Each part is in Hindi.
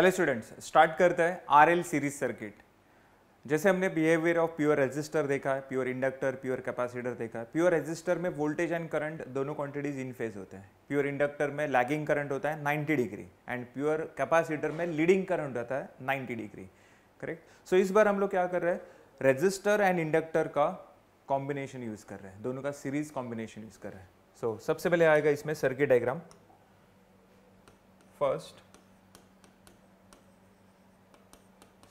हेलो स्टूडेंट्स स्टार्ट करते हैं आरएल सीरीज सर्किट जैसे हमने बिहेवियर ऑफ प्योर रेजिस्टर देखा है प्योर इंडक्टर प्योर कैपेसिटर देखा है प्योर रेजिस्टर में वोल्टेज एंड करंट दोनों क्वांटिटीज इन फेज होते हैं प्योर इंडक्टर में लैगिंग करंट होता है 90 डिग्री एंड प्योर कैपेसिटर में लीडिंग करंट होता है नाइन्टी डिग्री करेक्ट सो इस बार हम लोग क्या कर रहे हैं रजिस्टर एंड इंडक्टर का कॉम्बिनेशन यूज़ कर रहे हैं दोनों का सीरीज कॉम्बिनेशन यूज़ कर रहे हैं सो so, सबसे पहले आएगा इसमें circuit diagram first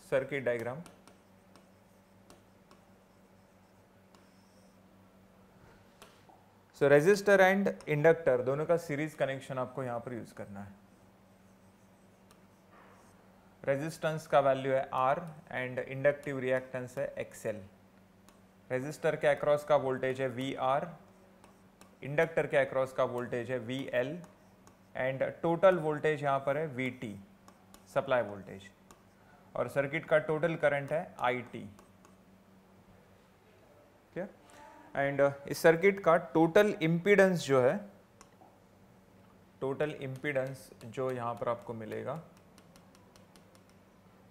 circuit diagram so resistor and inductor दोनों का सीरीज कनेक्शन आपको यहां पर यूज करना है रेजिस्टेंस का वैल्यू है आर एंड इंडक्टिव रिएक्टेंस है एक्सएल रेजिस्टर के अक्रॉस का वोल्टेज है वी आर इंडक्टर के अक्रॉस का वोल्टेज है V L and total voltage यहां पर है वी टी सप्लाई वोल्टेज और सर्किट का टोटल करंट है आई टी एंड इस सर्किट का टोटल इम्पीडेंस जो है टोटल इम्पीडेंस जो यहां पर आपको मिलेगा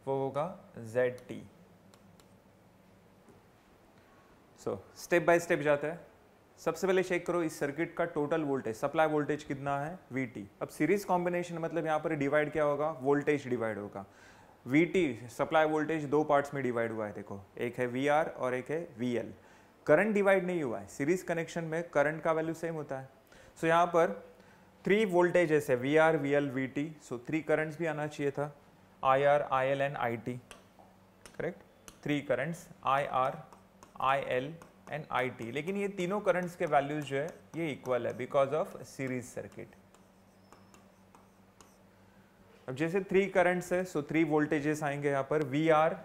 वो होगा Z T so step by step जाते हैं सबसे पहले चेक करो इस सर्किट का टोटल वोल्टेज सप्लाई वोल्टेज कितना है वी टी अब सीरीज कॉम्बिनेशन मतलब यहाँ पर डिवाइड क्या होगा वोल्टेज डिवाइड होगा वी टी सप्लाई वोल्टेज दो पार्ट्स में डिवाइड हुआ है देखो एक है वी आर और एक है वी एल करंट डिवाइड नहीं हुआ है सीरीज कनेक्शन में करंट का वैल्यू सेम होता है सो so, यहाँ पर थ्री वोल्टेज है V R V L V T so three currents भी आना चाहिए था I R I L and I T correct three currents I R I L and I T लेकिन ये तीनों करंट्स के वैल्यूज जो है ये इक्वल है बिकॉज ऑफ सीरीज सर्किट अब जैसे थ्री करंट्स है सो थ्री वोल्टेजेस आएंगे यहाँ पर V R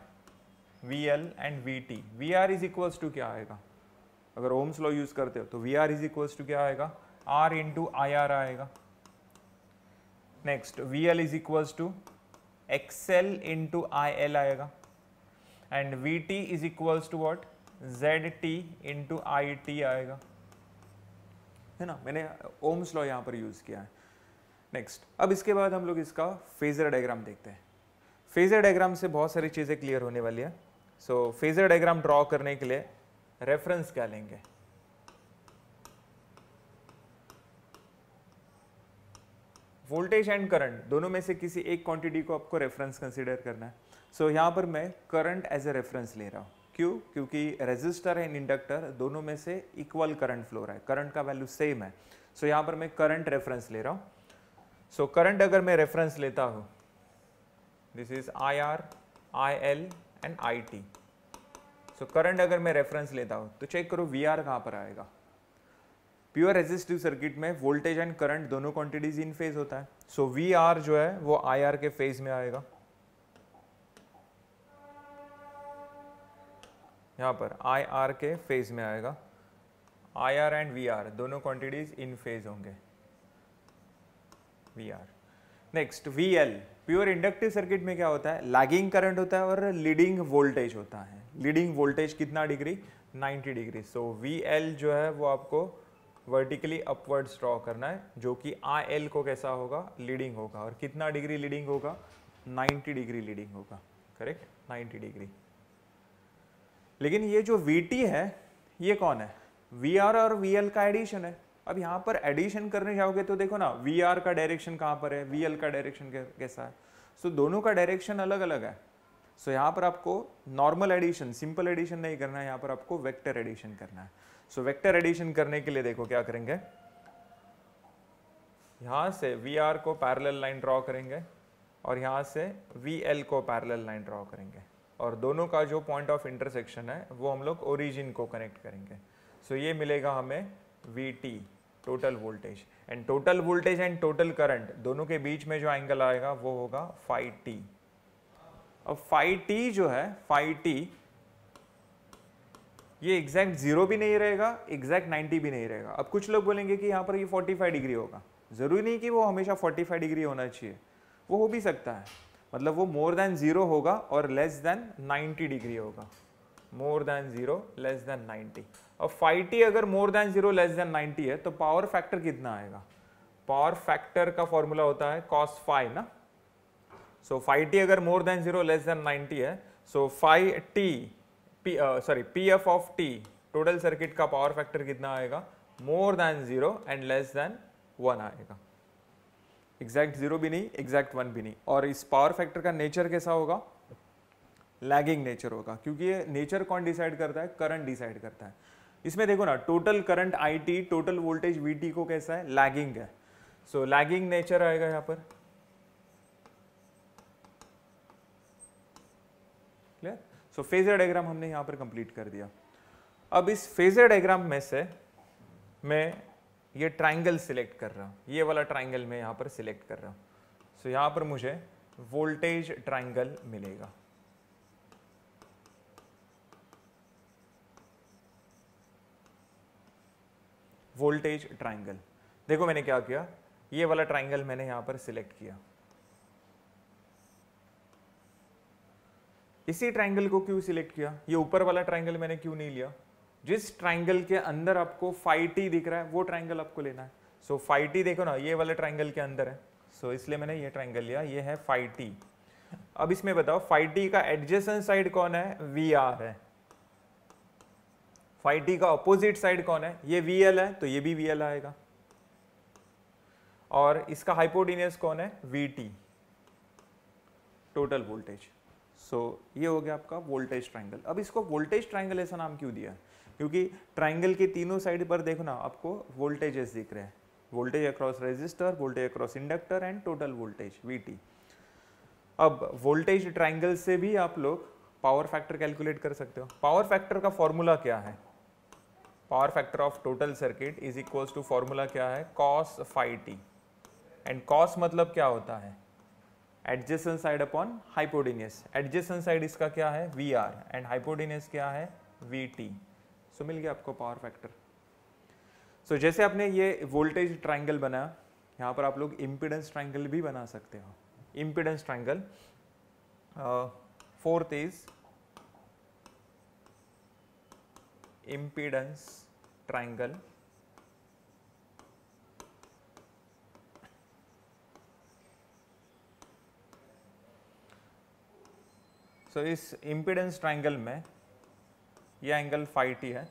V L and V T V R is equals to क्या आएगा अगर ओम्स लॉ यूज़ करते हो तो V R is equals to क्या आएगा आर इंटू आई आर आएगा next V L is equals to XL into I L आएगा and V T is equals to what Z T into I T आएगा है ना मैंने ओम्स लॉ यहाँ पर यूज़ किया है नेक्स्ट अब इसके बाद हम लोग इसका फेज़र डायग्राम देखते हैं फेज़र डायग्राम से बहुत सारी चीज़ें क्लियर होने वाली है सो फेज़र डायग्राम ड्रॉ करने के लिए रेफरेंस क्या लेंगे वोल्टेज एंड करंट दोनों में से किसी एक क्वांटिटी को आपको रेफरेंस कंसीडर करना है सो so, यहाँ पर मैं करंट एज ए रेफरेंस ले रहा हूँ क्यों क्योंकि रेजिस्टर एंड इंडक्टर दोनों में से इक्वल करंट फ्लो रहा है करंट का वैल्यू सेम है सो so, यहाँ पर मैं करंट रेफरेंस ले रहा हूँ सो करंट अगर मैं रेफरेंस लेता हूं this is I R I L and I T so current अगर मैं रेफरेंस लेता हूं तो चेक करो वी आर कहां पर आएगा प्योर रेजिस्टिव सर्किट में वोल्टेज एंड करंट दोनों क्वांटिटीज इन फेज होता है सो वी आर जो है वो आई आर के फेज में आएगा यहां पर आई आर के फेज में आएगा I R and V R दोनों क्वांटिटीज इन फेज होंगे V R next V L pure inductive circuit में क्या होता है लैगिंग करंट होता है और लीडिंग वोल्टेज होता है लीडिंग वोल्टेज कितना degree 90 degree so V L जो है वो आपको वर्टिकली अपवर्ड्स ड्रॉ करना है जो कि आई एल को कैसा होगा लीडिंग होगा और कितना डिग्री लीडिंग होगा 90 डिग्री लीडिंग होगा करेक्ट 90 डिग्री लेकिन ये जो वी टी है ये कौन है वी आर और वी एल का एडिशन है अब यहाँ पर एडिशन करने जाओगे तो देखो ना वी आर का डायरेक्शन कहाँ पर है वी एल का डायरेक्शन कैसा है सो so, दोनों का डायरेक्शन अलग अलग है सो so, यहाँ पर आपको नॉर्मल एडिशन सिंपल एडिशन नहीं करना है यहाँ पर आपको वेक्टर एडिशन करना है सो वेक्टर एडिशन करने के लिए देखो क्या करेंगे यहाँ से वी आर को पैरेलल लाइन ड्रॉ करेंगे और यहाँ से वी एल को पैरेलल लाइन ड्रॉ करेंगे और दोनों का जो पॉइंट ऑफ इंटरसेक्शन है वो हम लोग ओरिजिन को कनेक्ट करेंगे सो so, ये मिलेगा हमें V T total voltage and total voltage and total current दोनों के बीच में जो एंगल आएगा वो होगा फाइव टी अब फाइव टी जो है फाइव टी ये एग्जैक्ट जीरो भी नहीं रहेगा एग्जैक्ट नाइन्टी भी नहीं रहेगा अब कुछ लोग बोलेंगे कि यहाँ पर ये फाइव डिग्री होगा ज़रूरी नहीं कि वो हमेशा फोर्टी फाइव डिग्री होना चाहिए वो हो भी सकता है मतलब वो मोर देन ज़ीरो होगा और लेस देन नाइन्टी डिग्री होगा more than zero less than 90 और फाइव टी अगर more than zero less than 90 है तो पावर फैक्टर कितना आएगा पावर फैक्टर का फॉर्मूला होता है कॉस फाइव ना सो फाइव टी अगर more than zero less than 90 है so phi T P sorry P F of T total circuit का पावर फैक्टर कितना आएगा more than zero and less than one आएगा एग्जैक्ट जीरो भी नहीं एग्जैक्ट वन भी नहीं और इस पावर फैक्टर का नेचर कैसा होगा लैगिंग नेचर होगा क्योंकि ये नेचर कौन डिसाइड करता है करंट डिसाइड करता है इसमें देखो ना total current I total voltage V को कैसा है लैगिंग है सो लैगिंग नेचर आएगा यहाँ पर क्लियर सो फेजर डायग्राम हमने यहाँ पर कंप्लीट कर दिया अब इस फेजर डायग्राम में से मैं ये ट्राइंगल सिलेक्ट कर रहा हूँ ये वाला ट्राइंगल मैं यहाँ पर सिलेक्ट कर रहा हूँ सो so, यहाँ पर मुझे वोल्टेज ट्राइंगल मिलेगा वोल्टेज ट्राइंगल देखो मैंने क्या किया ये वाला ट्राइंगल मैंने यहां पर सिलेक्ट किया इसी ट्राइंगल को क्यों सिलेक्ट किया ये ऊपर वाला ट्राइंगल मैंने क्यों नहीं लिया जिस ट्राइंगल के अंदर आपको फाइटी दिख रहा है वो ट्राइंगल आपको लेना है सो so, फाइटी देखो ना ये वाले ट्राइंगल के अंदर है सो so, इसलिए मैंने ये ट्राइंगल लिया ये है फाइटी अब इसमें बताओ फाइटी का एडजेसन साइड कौन है वी आर है फाइव टी का अपोजिट साइड कौन है ये वी एल है तो ये भी वी एल आएगा और इसका हाइपोटीनियस कौन है V T total voltage so ये हो गया आपका वोल्टेज ट्राइंगल अब इसको वोल्टेज ट्राइंगल ऐसा नाम क्यों दिया क्योंकि ट्राइंगल के तीनों साइड पर देखो ना आपको वोल्टेजेस दिख रहे हैं voltage across resistor voltage across inductor and total voltage V अब वोल्टेज ट्राइंगल से भी आप लोग पावर फैक्टर कैलकुलेट कर सकते हो पावर फैक्टर का फॉर्मूला क्या है power factor of total circuit is equals to formula क्या है cos phi T and cos मतलब क्या होता है adjacent side upon hypotenuse adjacent side इसका क्या है वी आर एंड हाइपोडिनियस क्या है वी टी सो मिल गया आपको पावर फैक्टर सो जैसे आपने ये वोल्टेज ट्राइंगल बनाया यहाँ पर आप लोग इम्पिडेंस ट्राइंगल भी बना सकते हो impedance triangle fourth is impedance triangle so so, इस इम्पीडेंस ट्राइंगल में ये एंगल फाइव टी है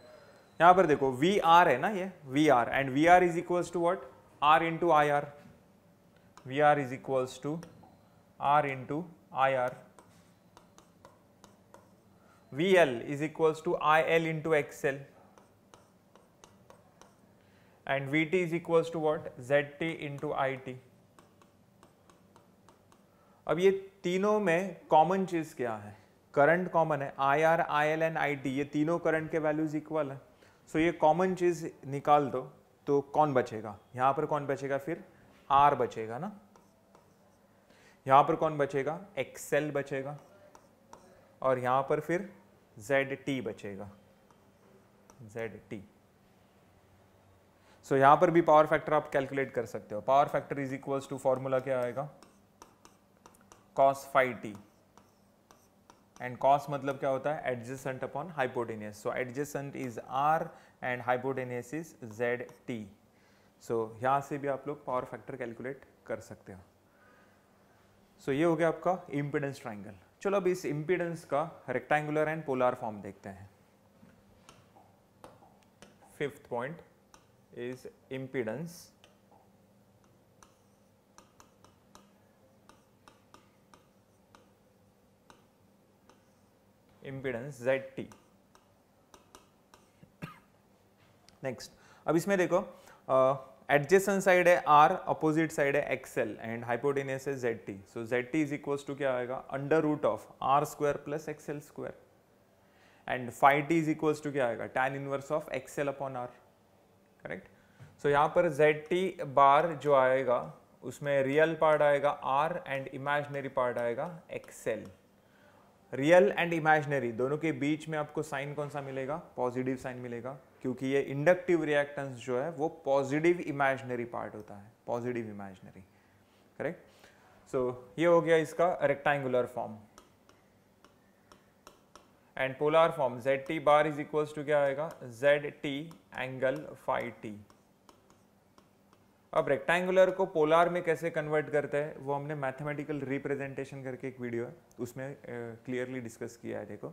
यहां पर देखो वी आर है ना ये V R and V R is equals to what R into I R V R is equals to R into I R VL is equals to IL into XL and VT is equals to what? ZT into IT. अब ये तीनों में कॉमन चीज़ क्या है करंट कॉमन है I R I L and I T ये तीनों करंट के वैल्यूज इक्वल है सो so ये कॉमन चीज़ निकाल दो तो कौन बचेगा यहां पर कौन बचेगा फिर आर बचेगा ना यहां पर कौन बचेगा एक्सेल बचेगा और यहां पर फिर जेड टी बचेगा जेड टी सो यहां पर भी पावर फैक्टर आप कैलकुलेट कर सकते हो power factor is equals to formula क्या आएगा cos phi T and cos मतलब क्या होता है adjacent upon hypotenuse so adjacent is R and hypotenuse is Z T so यहां से भी आप लोग पावर फैक्टर कैलकुलेट कर सकते हो सो so, ये हो गया आपका इम्पिडेंस ट्राइंगल चलो अब इस इम्पीडेंस का रेक्टेंगुलर एंड पोलर फॉर्म देखते हैं fifth point is impedance impedance Z T next अब इसमें देखो एडजेसेंट साइड है आर अपोजिट साइड है एक्सएल एंड हाइपोटेनियस है Z T so Z T is equal to क्या आएगा under root of R square plus XL square and five T is equal to क्या आएगा tan inverse of XL upon R correct so यहाँ पर जेड टी बार जो आएगा उसमें रियल पार्ट आएगा आर एंड इमेजनरी पार्ट आएगा एक्सएल रियल एंड इमेजनरी दोनों के बीच में आपको साइन कौन सा मिलेगा पॉजिटिव साइन मिलेगा क्योंकि ये इंडक्टिव रिएक्टेंस जो है वो पॉजिटिव इमेजनरी पार्ट होता है पॉजिटिव इमेजनरी करेक्ट सो ये हो गया इसका rectangular form and polar form Z T bar is equal to क्या आएगा Z T angle five T अब रेक्टेंगुलर को पोलर में कैसे कन्वर्ट करते हैं वो हमने मैथमेटिकल रिप्रेजेंटेशन करके एक वीडियो है उसमें क्लियरली डिस्कस किया है देखो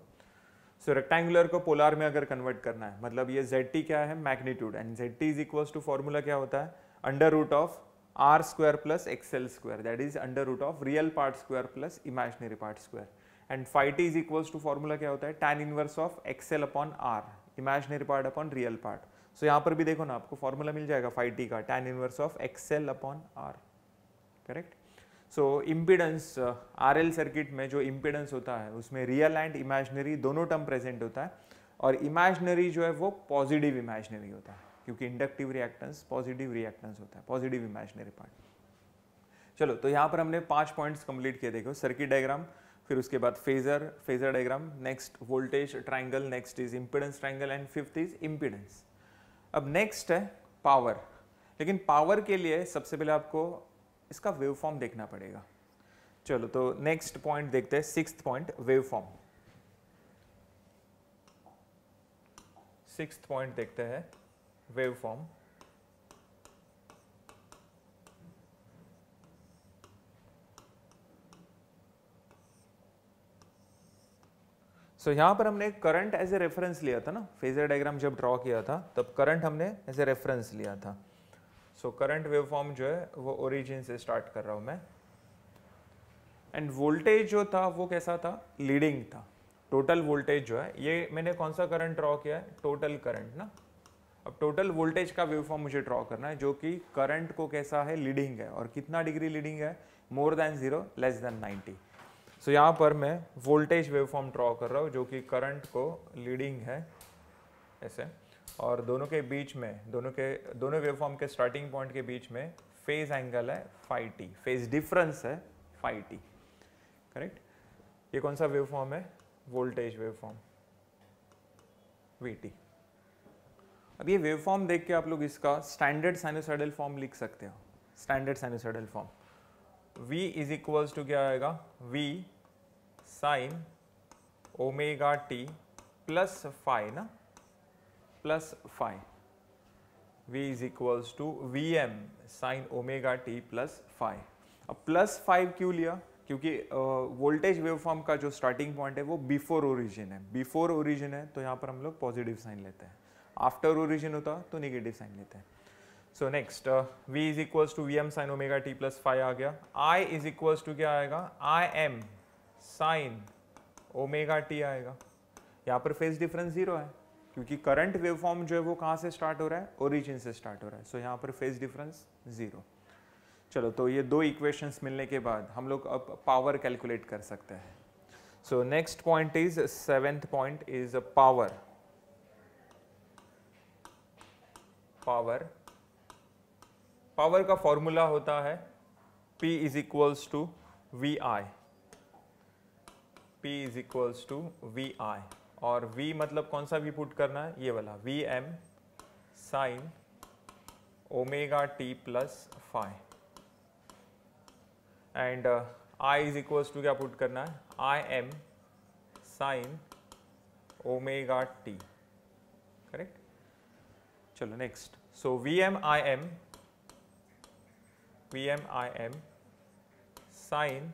सो रेक्टेंगुलर को पोलार में अगर कन्वर्ट करना है मतलब ये जेड टी क्या है magnitude and Z T is equal to formula क्या होता है under root of R square plus XL square that is under root of real part square plus imaginary part square and five T is equals to formula क्या होता है tan inverse of XL upon R imaginary part upon real part so यहाँ पर भी देखो ना आपको फॉर्मूला मिल जाएगा फाइव टी का tan inverse of XL upon R correct so impedance R circuit में जो इम्पिडेंस होता है उसमें रियल एंड इमेजनरी दोनों टर्म प्रेजेंट होता है और इमेजनरी जो है वो पॉजिटिव इमेजनरी होता है क्योंकि इंडक्टिव रिएक्टेंस पॉजिटिव रिएक्टेंस होता है पॉजिटिव इमेजनरी पार्ट चलो तो यहाँ पर हमने पांच पॉइंट्स कंप्लीट किए देखो सर्किट डायग्राम फिर उसके बाद phasor phasor diagram next voltage triangle next is impedance triangle and fifth is impedance अब नेक्स्ट है पावर लेकिन पावर के लिए सबसे पहले आपको इसका वेव फॉर्म देखना पड़ेगा चलो तो नेक्स्ट पॉइंट देखते हैं six point wave form six point देखते हैं वेव फॉर्म सो so, पर हमने करंट एज ए रेफरेंस लिया था ना फेजर डायग्राम जब ड्रॉ किया था तब करंट हमने एज ए रेफरेंस लिया था सो करंट वेव फॉर्म जो है वो ओरिजिन से स्टार्ट कर रहा हूँ मैं एंड वोल्टेज जो था वो कैसा था लीडिंग था टोटल वोल्टेज जो है ये मैंने कौन सा करंट ड्रॉ किया है टोटल करंट ना अब टोटल वोल्टेज का वेव फॉर्म मुझे ड्रॉ करना है जो कि करंट को कैसा है लीडिंग है और कितना डिग्री लीडिंग है more than zero less than ninety so so, यहाँ पर मैं वोल्टेज वेवफॉर्म ड्रॉ कर रहा हूँ जो कि करंट को लीडिंग है ऐसे और दोनों के बीच में दोनों के दोनों वेवफॉर्म के स्टार्टिंग पॉइंट के बीच में फेज एंगल है फाइव टी फेज डिफरेंस है फाइव टी करेक्ट ये कौन सा वेवफॉर्म है वोल्टेज वेवफॉर्म वी अब ये वेवफॉर्म देख के आप लोग इसका स्टैंडर्ड साइनोसाइडल फॉर्म लिख सकते हो standard sinusoidal form v is equals to क्या आएगा v sine omega T plus phi ना plus phi v is equals to vm sine omega T plus phi अब प्लस फाइव क्यों लिया क्योंकि वोल्टेज वेवफॉर्म का जो स्टार्टिंग पॉइंट है वो बिफोर ओरिजिन है बिफोर ओरिजिन है तो यहाँ पर हम लोग पॉजिटिव साइन लेते हैं आफ्टर ओरिजिन होता तो निगेटिव साइन लेते हैं so next V is equals to V M sine omega T plus phi आ गया आई इज इक्वल्स टू क्या आएगा I M sine omega T आएगा यहाँ पर फेस डिफरेंस जीरो है क्योंकि करंट वेवफॉर्म जो है वो कहाँ से स्टार्ट हो रहा है ओरिजिन से स्टार्ट हो रहा है सो so, यहाँ पर फेज डिफरेंस ज़ीरो चलो तो ये दो इक्वेशंस मिलने के बाद हम लोग अब पावर कैलकुलेट कर सकते हैं so next point is seventh point is power power power का फॉर्मूला होता है P is equals to V I P is equals to V I और v मतलब कौन सा v पुट करना है ये वाला V M sine omega T plus phi and I is equals to क्या पुट करना है I M sine omega T correct चलो next so V M I M V M I M sine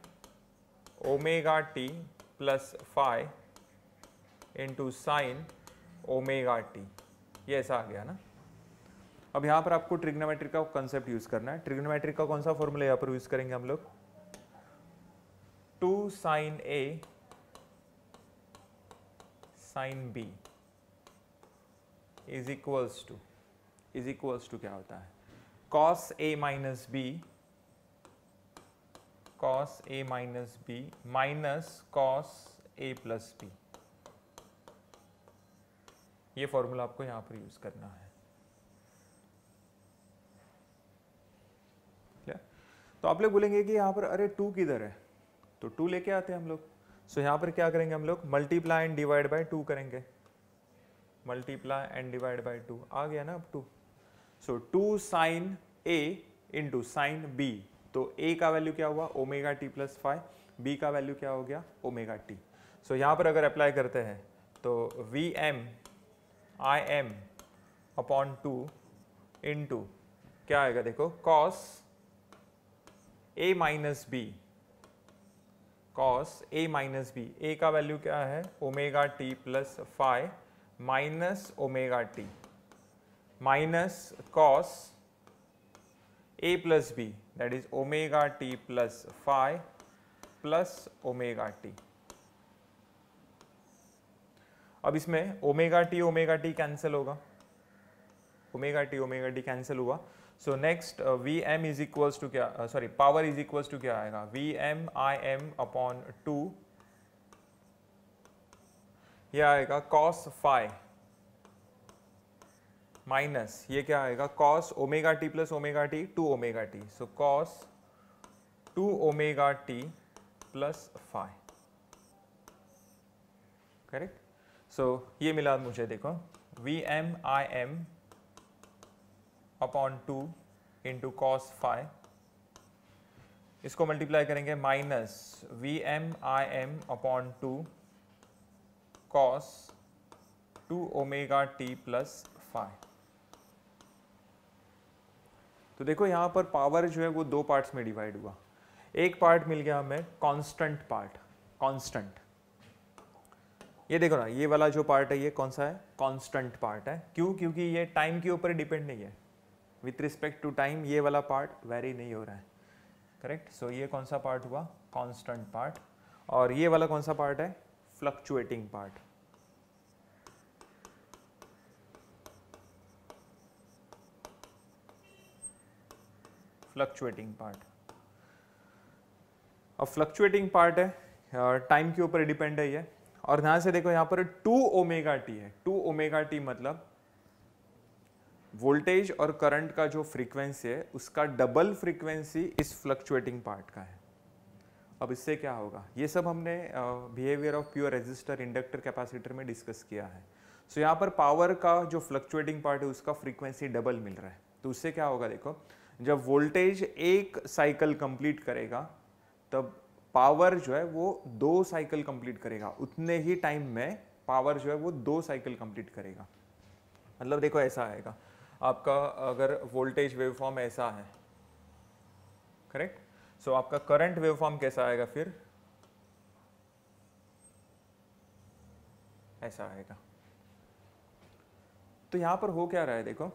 omega T plus phi into sine omega T ये ऐसा आ गया ना अब यहाँ पर आपको ट्रिग्नोमेट्रिक का कॉन्सेप्ट यूज़ करना है ट्रिग्नोमेट्रिक का कौन सा फॉर्मूला यहाँ पर यूज़ करेंगे हम लोग two sine A sine B is equals to is equals to क्या होता है cos A minus B cos A minus B minus cos A plus B ये फॉर्मूला आपको यहाँ पर यूज़ करना है तो आप लोग बोलेंगे कि यहाँ पर अरे टू किधर है तो टू लेके आते हैं हम लोग सो यहाँ पर क्या करेंगे हम लोग multiply and divide by two करेंगे multiply and divide by two आ गया ना अब two so two sine A into sine B तो ए का वैल्यू क्या हुआ omega T plus phi B का वैल्यू क्या हो गया ओमेगा टी सो यहाँ पर अगर अप्लाई करते हैं तो V M I M upon two into क्या आएगा देखो cos A minus B cos A minus B A का वैल्यू क्या है omega T plus phi minus omega T minus cos A plus B that is omega T plus phi plus omega T अब इसमें omega T omega T cancel होगा omega T omega T cancel हुआ so next V M is equals to क्या sorry power is equals to क्या आएगा V M I M upon two यह आएगा कॉस फाइव माइनस ये क्या आएगा cos omega T plus omega T two omega T so cos two omega T plus phi correct so so, ये मिला मुझे देखो V M I M upon two into cos phi इसको मल्टीप्लाई करेंगे minus V M I M upon two cos two omega T plus five तो देखो यहां पर पावर जो है वो दो पार्ट्स में डिवाइड हुआ एक पार्ट मिल गया हमें कांस्टेंट पार्ट कांस्टेंट ये देखो ना ये वाला जो पार्ट है ये कौन सा है कॉन्स्टेंट पार्ट है क्यों क्योंकि ये टाइम के ऊपर डिपेंड नहीं है विथ रिस्पेक्ट टू टाइम ये वाला पार्ट वेरी नहीं हो रहा है करेक्ट सो so, ये कौन सा पार्ट हुआ कॉन्स्टेंट पार्ट और ये वाला कौन सा पार्ट है फ्लक्चुएटिंग पार्ट फ्लक्चुएटिंग पार्ट अब फ्लक्चुएटिंग पार्ट है टाइम के ऊपर डिपेंड है ये और ध्यान से देखो यहाँ पर टू ओमेगा टी है टू ओमेगा टी मतलब वोल्टेज और करंट का जो फ्रीक्वेंसी है उसका डबल फ्रीक्वेंसी इस फ्लक्चुएटिंग पार्ट का है अब इससे क्या होगा ये सब हमने behaviour of pure resistor inductor capacitor में डिस्कस किया है सो so, यहाँ पर पावर का जो फ्लक्चुएटिंग पार्ट है उसका फ्रीक्वेंसी डबल मिल रहा है तो उससे क्या होगा देखो जब वोल्टेज एक साइकिल कंप्लीट करेगा तब पावर जो है वो दो साइकिल कंप्लीट करेगा उतने ही टाइम में पावर जो है वो दो साइकिल कंप्लीट करेगा मतलब देखो ऐसा आएगा आपका अगर वोल्टेज वेवफॉर्म ऐसा है करेक्ट सो so, आपका करंट वेवफॉर्म कैसा आएगा फिर ऐसा आएगा तो यहां पर हो क्या रहा है देखो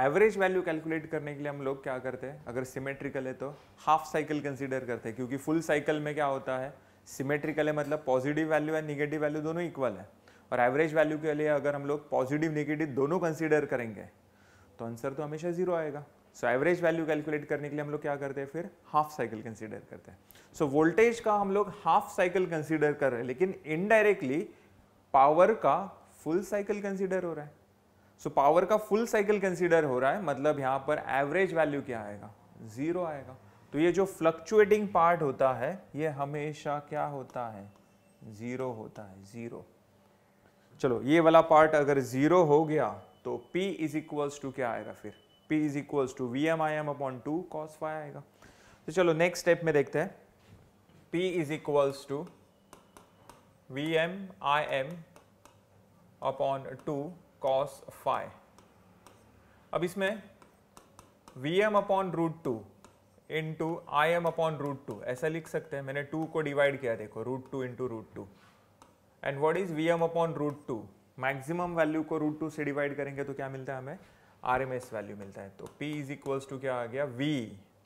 एवरेज वैल्यू कैलकुलेट करने के लिए हम लोग क्या करते हैं अगर सिमेट्रिकल है तो हाफ साइकिल कंसिडर करते हैं क्योंकि फुल साइकिल में क्या होता है सिमेट्रिकल है मतलब positive value and negative value दोनों इक्वल है और एवरेज वैल्यू के लिए अगर हम लोग पॉजिटिव निगेटिव दोनों कंसिडर करेंगे तो आंसर तो हमेशा जीरो आएगा सो एवरेज वैल्यू कैलकुलेट करने के लिए हम लोग क्या करते हैं फिर हाफ साइकिल कंसिडर करते हैं सो वोल्टेज का हम लोग हाफ साइकिल कंसिडर कर रहे हैं लेकिन इनडायरेक्टली पावर का फुल साइकिल कंसिडर हो रहा है सो पावर का फुल साइकिल कंसिडर हो रहा है मतलब यहाँ पर एवरेज वैल्यू क्या आएगा ज़ीरो आएगा तो ये जो फ्लक्चुएटिंग पार्ट होता है ये हमेशा क्या होता है ज़ीरो होता है ज़ीरो चलो ये वाला पार्ट अगर ज़ीरो हो गया तो P इज इक्वल्स टू क्या आएगा फिर P is equals to V M I M upon two cos phi आएगा तो चलो नेक्स्ट स्टेप में देखते हैं P is equals to V M I M upon two cos phi अब इसमें V M upon root two into I M upon root two ऐसा लिख सकते हैं मैंने टू को डिवाइड किया देखो root two into root two and what is V M upon root two maximum value को रूट टू से डिवाइड करेंगे तो क्या मिलता है हमें आर एम एस वैल्यू मिलता है तो पी इज इक्वल्स टू क्या आ गया V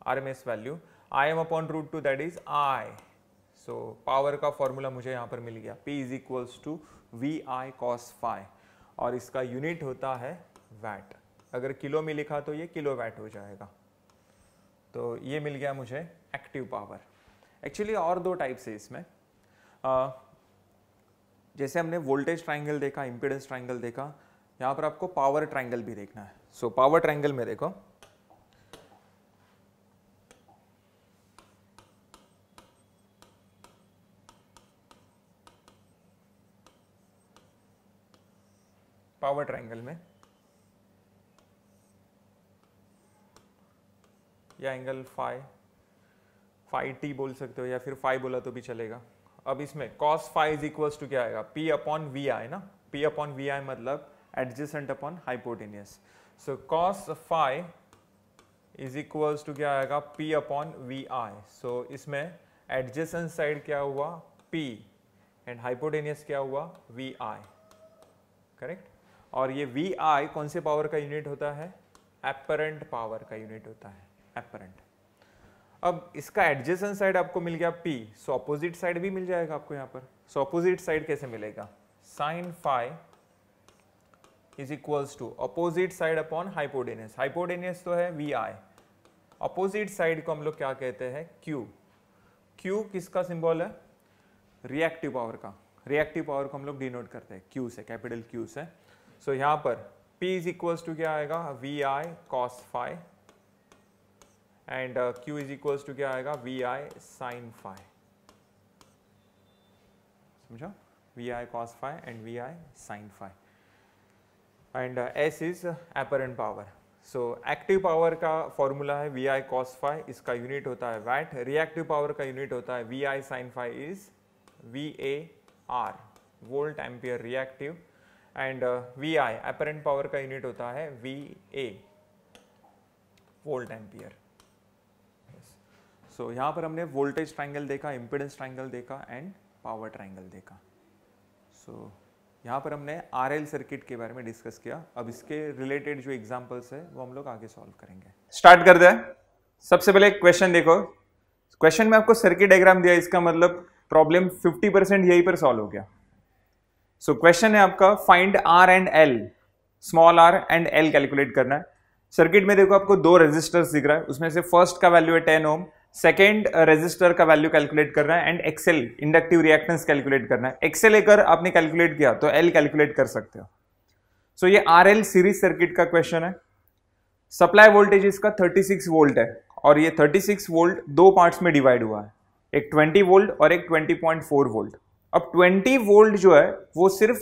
R M S value I M upon root two that is I so power का फॉर्मूला मुझे यहाँ पर मिल गया P is equals to V I cos phi और इसका यूनिट होता है वैट अगर किलो में लिखा तो ये किलो वैट हो जाएगा तो ये मिल गया मुझे एक्टिव पावर एक्चुअली और दो टाइप्स है इसमें आ, जैसे हमने वोल्टेज ट्राइंगल देखा इम्पिडेंस ट्राइंगल देखा यहाँ पर आपको पावर ट्राइंगल भी देखना है सो पावर ट्राइंगल में देखो पावर ट्रायंगल में या एंगल फाइव फाइव टी बोल सकते हो या फिर फाइव बोला तो भी चलेगा अब इसमें cos phi is equal to क्या आएगा पी अपॉन वी आई ना पी अपॉन वी आई मतलब adjacent upon hypotenuse so cos phi is equals to क्या आएगा P upon V I so इसमें एडजेसेंट साइड क्या हुआ पी एंड हाइपोटेनियस क्या हुआ वी आई करेक्ट और ये वी आई कौन से पावर का यूनिट होता है एपरेंट पावर का यूनिट होता है एपरेंट अब इसका एडजेसेंट साइड आपको मिल गया पी सो अपोजिट साइड भी मिल जाएगा आपको यहाँ पर सो अपोजिट साइड कैसे मिलेगा sine phi is equals to opposite side upon hypotenuse hypotenuse तो है वी आई अपोजिट साइड को हम लोग क्या कहते हैं क्यू क्यू किसका सिंबल है रिएक्टिव पावर का रिएक्टिव पावर को हम लोग डिनोट करते हैं क्यू से कैपिटल क्यू से सो so, यहां पर P इज इक्वल्स टू क्या आएगा V I cos phi and Q is equals to क्या आएगा वी आई साइन फाइव समझो V I cos phi and V I sine phi and S is apparent power so active power का फॉर्मूला है वी आई कॉस फाइव इसका यूनिट होता है वैट रिएक्टिव पावर का यूनिट होता है V I sine phi is V A R volt ampere reactive and V I apparent power का यूनिट होता है V A volt ampere so यहाँ पर हमने वोल्टेज ट्राइंगल देखा इम्पिडेंस ट्राइंगल देखा एंड पावर ट्राइंगल देखा सो so, यहाँ पर हमने आर एल सर्किट के बारे में डिस्कस किया अब इसके रिलेटेड जो एग्जाम्पल्स है वो हम लोग आगे सॉल्व करेंगे स्टार्ट कर दें सबसे पहले एक क्वेश्चन देखो क्वेश्चन में आपको सर्किट डायग्राम दिया इसका मतलब प्रॉब्लम 50 परसेंट यही पर सॉल्व हो गया सो क्वेश्चन है आपका find R and L small R and L calculate करना है सर्किट में देखो आपको दो रेजिस्टर्स दिख रहा है उसमें से फर्स्ट का वैल्यू है टेन ओम सेकेंड रेजिस्टर का वैल्यू कैलकुलेट करना है and XL inductive reactance calculate करना है एक्सेल लेकर आपने कैलकुलेट किया तो एल कैलकुलेट कर सकते हो सो so, ये आर एल सीरीज सर्किट का क्वेश्चन है सप्लाई वोल्टेज इसका 36 वोल्ट है और ये 36 वोल्ट दो पार्ट्स में डिवाइड हुआ है एक 20 वोल्ट और एक 20.4 वोल्ट अब 20 वोल्ट जो है वो सिर्फ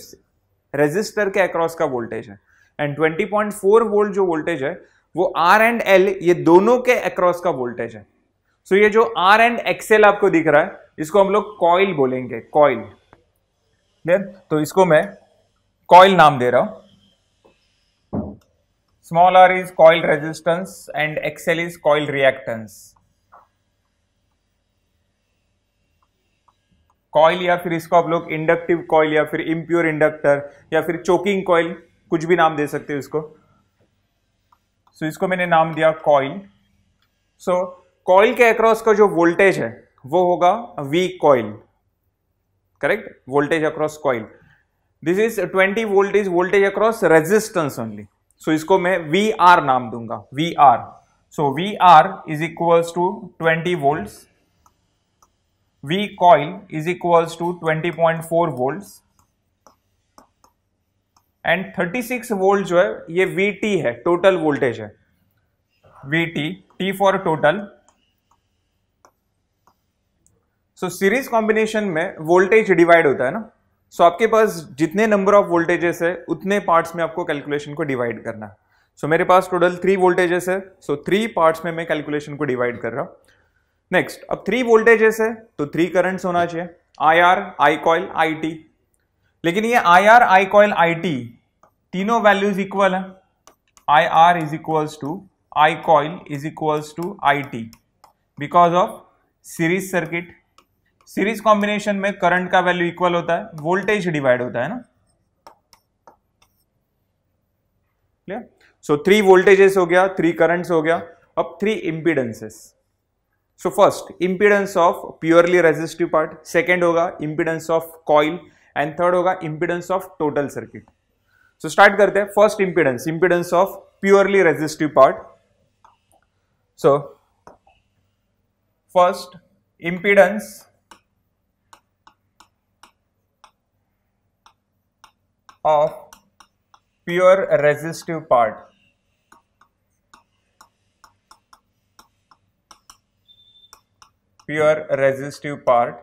रेजिस्टर के अक्रॉस का वोल्टेज है एंड 20.4 वोल्ट जो वोल्टेज है वो आर एंड एल ये दोनों के अक्रॉस का वोल्टेज है सो so ये जो आर एंड एक्सएल आपको दिख रहा है इसको हम लोग कॉइल बोलेंगे कॉइल क्लियर तो इसको मैं कॉइल नाम दे रहा हूं small R is coil resistance and XL is coil reactance coil या फिर इसको आप लोग इंडक्टिव कॉयल या फिर इम्प्योर इंडक्टर या फिर चोकिंग कॉयल कुछ भी नाम दे सकते हो इसको सो so, इसको मैंने नाम दिया कॉयल सो कॉयल के अक्रॉस का जो वोल्टेज है वो होगा V coil correct voltage across coil this is 20 volt is voltage across resistance only so इसको मैं वी आर नाम दूंगा V R so V R is equals to 20 volts V coil is equals to 20.4 volts and 36 volt जो है ये वी टी है टोटल वोल्टेज है V T T for total so series combination में वोल्टेज डिवाइड होता है ना सो so, आपके पास जितने नंबर ऑफ वोल्टेजेस है उतने पार्ट्स में आपको कैलकुलेशन को डिवाइड करना है so, सो मेरे पास टोटल थ्री वोल्टेजेस है सो थ्री पार्ट्स में मैं कैलकुलेशन को डिवाइड कर रहा हूं नेक्स्ट अब थ्री वोल्टेजेस है तो थ्री करंट्स होना चाहिए I R I coil I T लेकिन ये I R I coil I T तीनों वैल्यूज इक्वल है I R is equals to I coil is equals to I T because of series circuit series combination में करंट का वैल्यू इक्वल होता है वोल्टेज डिवाइड होता है ना क्लियर सो थ्री वोल्टेजेस हो गया थ्री करंट्स हो गया अब three impedances so first impedance of purely resistive part second होगा impedance of coil and third होगा impedance of total circuit so start करते हैं first impedance impedance of purely resistive part so first impedance of pure resistive part pure resistive part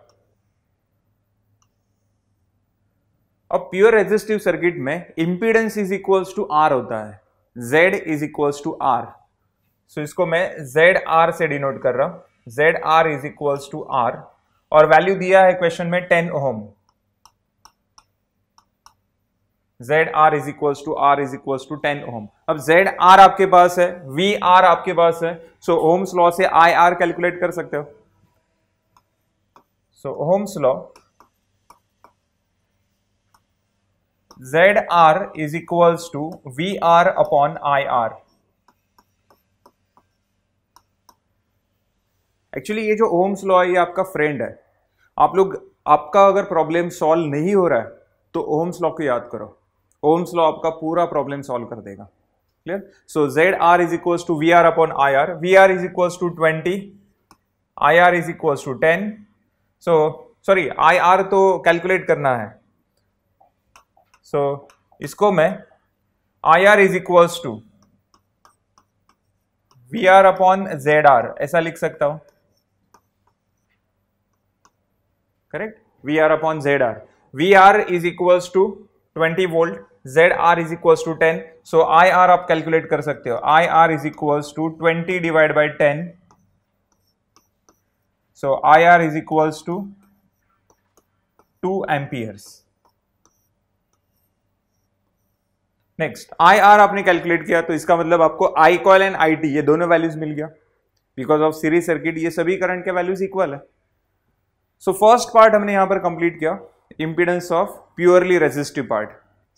अब प्योर रेजिस्टिव सर्किट में impedance is equals to R होता है Z is equals to R so इसको मैं जेड आर से डिनोट कर रहा हूं Z R is equals to R और वैल्यू दिया है क्वेश्चन में ten Z R is equals to R is equals to ten ohm अब जेड आर आपके पास है वी आर आपके पास है सो ओम्स लॉ से आई आर कैलकुलेट कर सकते हो So Ohm's law ZR is equals to VR upon IR. Actually ये जो ओम्स लॉ है ये आपका फ्रेंड है आप लोग आपका अगर प्रॉब्लम सॉल्व नहीं हो रहा है तो ओम्स लॉ को याद करो ओम्स लॉ आपका पूरा प्रॉब्लम सॉल्व कर देगा clear so Z R is equals to V R upon I R V R is equals to twenty I R is equals to ten so sorry I R तो कैलकुलेट करना है सो so, इसको मैं I R is equals to V R upon Z R ऐसा लिख सकता हूं correct V R upon Z R V R is equals to twenty volt Z R is equals to ten so I R आप कैलकुलेट कर सकते हो I R is equals to twenty divide by ten So IR is equals to 2 amperes. Next I R आपने कैलकुलेट किया तो इसका मतलब आपको I coil and I T ये दोनों वैल्यूज मिल गया बिकॉज ऑफ सीरीज सर्किट ये सभी करंट के वैल्यूज इक्वल है सो फर्स्ट पार्ट हमने यहां पर कंप्लीट किया impedance of purely resistive part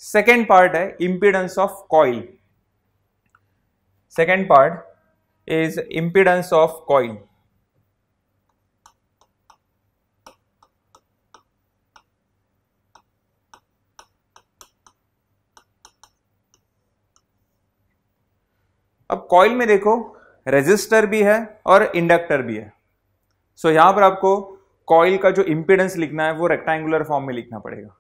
second part है impedance of coil second part is impedance of coil अब कॉयल में देखो रेजिस्टर भी है और इंडक्टर भी है सो so, यहां पर आपको कॉयल का जो इंपिडेंस लिखना है वो रेक्टेंगुलर फॉर्म में लिखना पड़ेगा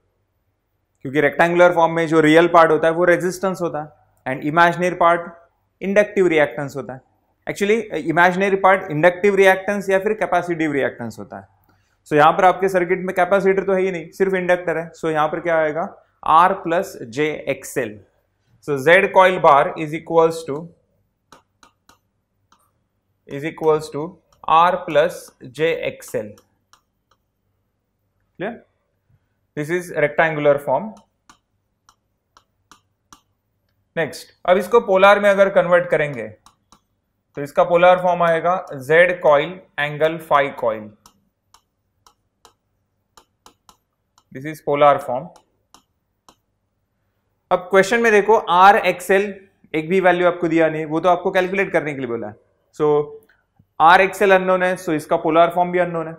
क्योंकि रेक्टेंगुलर फॉर्म में जो रियल पार्ट होता है वो रेजिस्टेंस होता है and imaginary part inductive reactance होता है actually imaginary part inductive reactance या फिर कैपेसिटिव रिएक्टेंस होता है सो so, यहाँ पर आपके सर्किट में कैपेसिटर तो है ही नहीं सिर्फ इंडक्टर है सो so, यहां पर क्या आएगा R plus J XL so Z coil bar is equals to is equals to R plus JXL. Clear? This is rectangular form. Next अब इसको पोलार में अगर कन्वर्ट करेंगे तो इसका पोलार फॉर्म आएगा Z coil angle phi coil this is polar form अब क्वेश्चन में देखो आर एक्सएल एक भी वैल्यू आपको दिया नहीं वो तो आपको कैलकुलेट करने के लिए बोला है सो आर एक्सएल अनोन है सो इसका पोलर फॉर्म भी अनोन है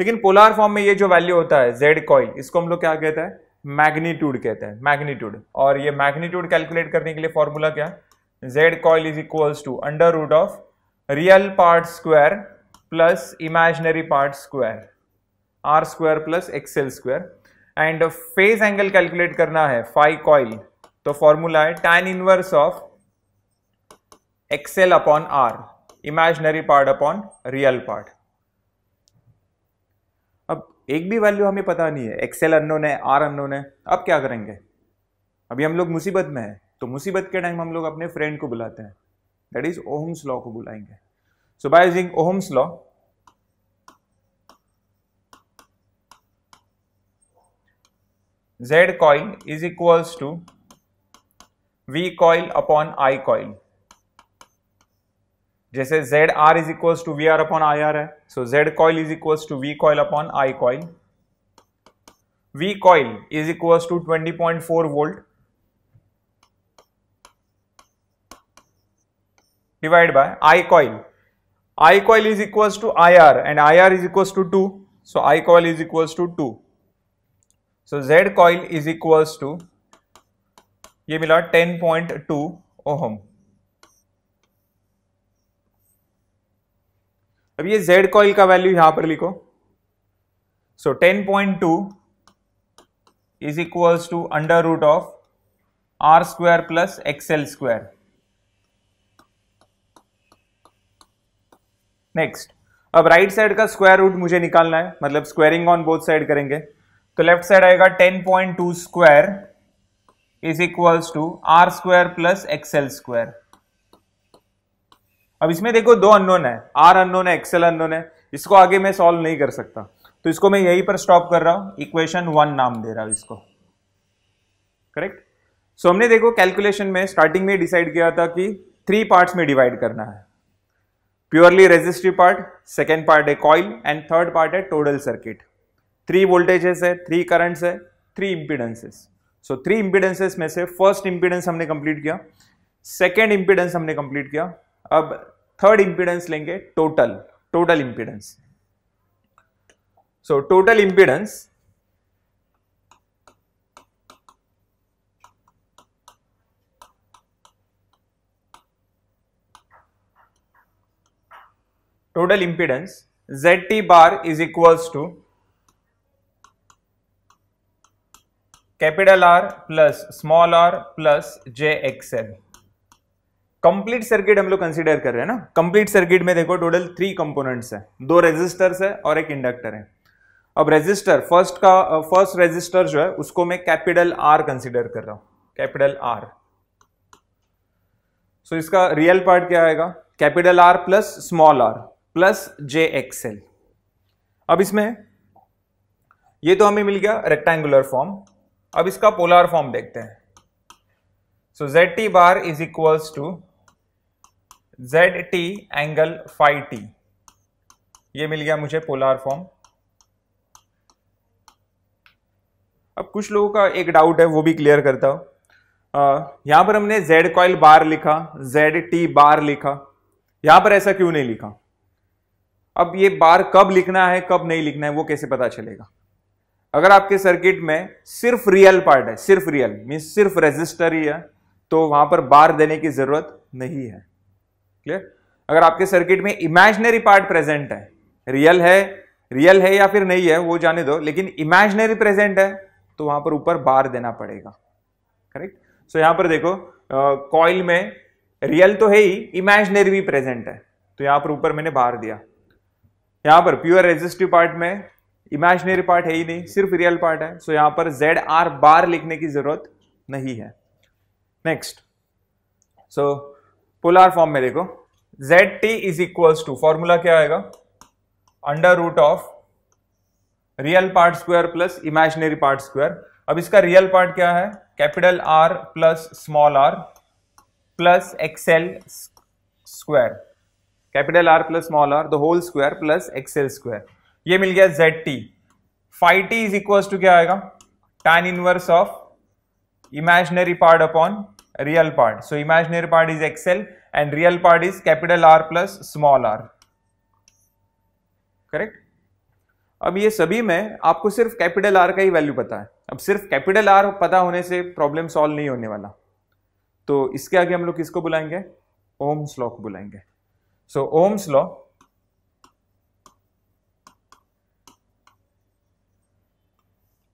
लेकिन पोलर फॉर्म में ये जो वैल्यू होता है जेड कॉइल इसको हम लोग क्या कहते हैं मैग्नीट्यूड कहते हैं मैग्नीट्यूड और ये मैग्नीट्यूड कैलकुलेट करने के लिए फॉर्मूला क्या है Z coil is equals to under root of real part square plus imaginary part square R square plus XL square and phase angle calculate करना है फाइव कॉइल तो फॉर्मूला है tan inverse of XL upon R imaginary part upon real part अब एक भी वैल्यू हमें पता नहीं है एक्सेल अननोन है आर अन्नो है अब क्या करेंगे अभी हम लोग मुसीबत में है तो मुसीबत के टाइम हम लोग अपने फ्रेंड को बुलाते हैं दैट इज ओहम्स लॉ को बुलाएंगे so by using Ohm's law z coil is equals to v coil upon i coil जैसे Z R is equals to V R upon I R है so Z coil is equals to V coil upon I coil V coil is equals to 20.4 volt divided by I coil. I coil is equals to IR and IR is equals to 2. So, I coil is equals to 2. So, Z coil is equals to ये मिला 10.2 ओहम अब ये जेड कॉइल का वैल्यू यहां पर लिखो so ten point two is equals to under root of R square plus XL square next अब राइट right साइड का स्क्वायर रूट मुझे निकालना है मतलब स्क्वायरिंग ऑन बोथ साइड करेंगे तो लेफ्ट साइड आएगा 10.2 square is equals to R square plus XL square अब इसमें देखो दो अननोन है आर अननोन है एक्सेल अननोन है इसको आगे मैं सॉल्व नहीं कर सकता तो इसको मैं यहीं पर स्टॉप कर रहा हूं इक्वेशन वन नाम दे रहा हूं इसको करेक्ट सो हमने देखो कैलकुलेशन में स्टार्टिंग में डिसाइड किया था कि थ्री पार्ट्स में डिवाइड करना है purely resistive part second part है कॉइल एंड थर्ड पार्ट है टोटल सर्किट थ्री वोल्टेजेस है थ्री करंट्स है three impedances so three impedances में से फर्स्ट इंपीडेंस हमने कंप्लीट किया सेकेंड इंपीडेंस हमने कंप्लीट किया अब थर्ड इंपीडेंस लेंगे total total impedance so total impedance total impedance Z T bar is equals to capital R plus small R plus J XL complete circuit हम लोग कंसिडर कर रहे हैं ना कंप्लीट सर्किट में देखो टोटल थ्री कंपोनेंट्स है दो रेजिस्टर्स है और एक इंडक्टर है अब रेजिस्टर फर्स्ट का फर्स्ट रेजिस्टर जो है उसको मैं कैपिटल आर कंसिडर कर रहा हूं कैपिटल आर सो इसका रियल पार्ट क्या आएगा capital R plus small R plus J XL अब इसमें ये तो हमें मिल गया रेक्टेंगुलर फॉर्म अब इसका पोलर फॉर्म देखते हैं so Z T bar is equals to Z T angle five T ये मिल गया मुझे पोलार फॉर्म अब कुछ लोगों का एक डाउट है वो भी क्लियर करता हूं यहां पर हमने जेड कॉइल बार लिखा जेड टी बार लिखा यहां पर ऐसा क्यों नहीं लिखा अब ये बार कब लिखना है कब नहीं लिखना है वो कैसे पता चलेगा अगर आपके सर्किट में सिर्फ रियल पार्ट है सिर्फ रियल मीन सिर्फ रेजिस्टर ही है तो वहां पर बार देने की जरूरत नहीं है क्लियर अगर आपके सर्किट में इमेजनरी पार्ट प्रेजेंट है रियल है रियल है या फिर नहीं है वो जाने दो लेकिन इमेजनरी प्रेजेंट है तो वहां पर ऊपर बार देना पड़ेगा करेक्ट सो so, यहां पर देखो कॉइल uh, में रियल तो है ही इमेजनरी भी प्रेजेंट है तो यहां पर ऊपर मैंने बार दिया यहां पर प्योर रेजिस्टिव पार्ट में इमेजनरी पार्ट है ही नहीं सिर्फ रियल पार्ट है सो so, यहां पर जेड आर बार लिखने की जरूरत नहीं है next so so, polar form में देखो Z T is equals to formula क्या आएगा under root of real part square plus imaginary part square अब इसका रियल पार्ट क्या है capital R plus small R plus XL square capital R plus small R the whole square plus XL square ये मिल गया Z T phi T is equals to क्या आएगा tan inverse of imaginary part upon real part. So imaginary part is XL and real part is capital R plus small r. Correct अब ये सभी में आपको सिर्फ कैपिटल आर का ही वैल्यू पता है अब सिर्फ कैपिटल आर पता होने से प्रॉब्लम सॉल्व नहीं होने वाला तो इसके आगे हम लोग किसको बुलाएंगे ओम स्लॉ को बुलाएंगे so Ohm's law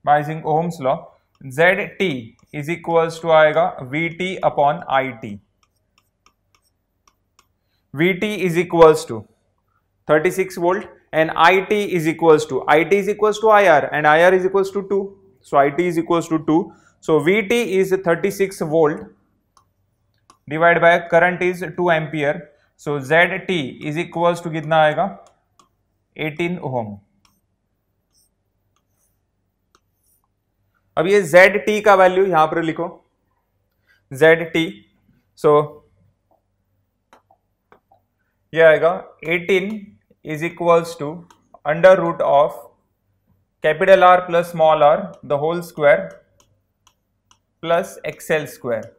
by using Ohm's law ZT is equals to आएगा V T upon I T V T is equals to thirty six volt and I T is equals to I T is equals to I R and I R is equals to two so I T is equals to two so V T is thirty six volt divide by current is two ampere so Z T is equals to कितना आएगा 18 ओम. अब ये जेड टी का वैल्यू यहां पर लिखो जेड टी सो ये आएगा 18 is equals to under root of capital R plus small R the whole square plus XL square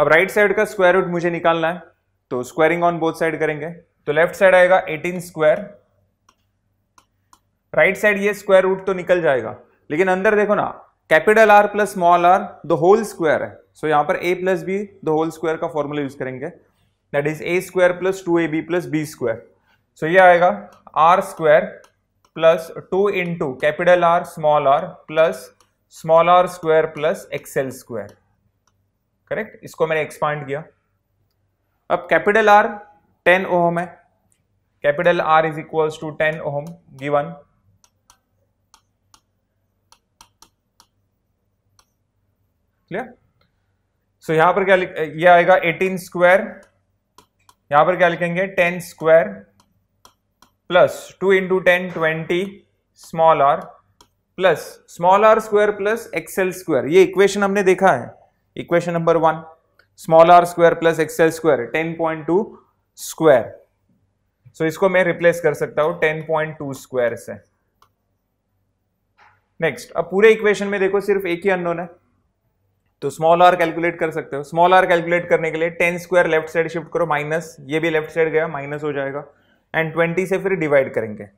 अब राइट साइड का स्क्वायर रूट मुझे निकालना है तो स्क्वायरिंग ऑन बोथ साइड करेंगे तो लेफ्ट साइड आएगा 18 स्क्वायर राइट साइड ये स्क्वायर रूट तो निकल जाएगा लेकिन अंदर देखो ना capital R plus small R the whole square है सो so, यहां पर A plus B the whole square का फॉर्मूला यूज करेंगे that is A square plus two A B plus B square so ये आएगा R square plus two into capital R small R plus small R square plus XL square correct इसको मैंने एक्सपांड किया अब कैपिटल आर टेन ओहम है capital R is equals to ten ohm given clear so यहां पर क्या ये आएगा एटीन स्क्वायर यहां पर क्या लिखेंगे ten square plus two into ten twenty small R plus small R square plus XL square ये इक्वेशन हमने देखा है equation number one small R square plus XL square ten point two square so इसको मैं रिप्लेस कर सकता हूं टेन पॉइंट टू स्क्वायर से नेक्स्ट अब पूरे इक्वेशन में देखो सिर्फ एक ही अननोन है तो स्मॉल आर कैलकुलेट कर सकते हो स्मॉल आर कैलकुलेट करने के लिए ten square left side shift करो माइनस ये भी लेफ्ट साइड गया माइनस हो जाएगा एंड ट्वेंटी से फिर डिवाइड करेंगे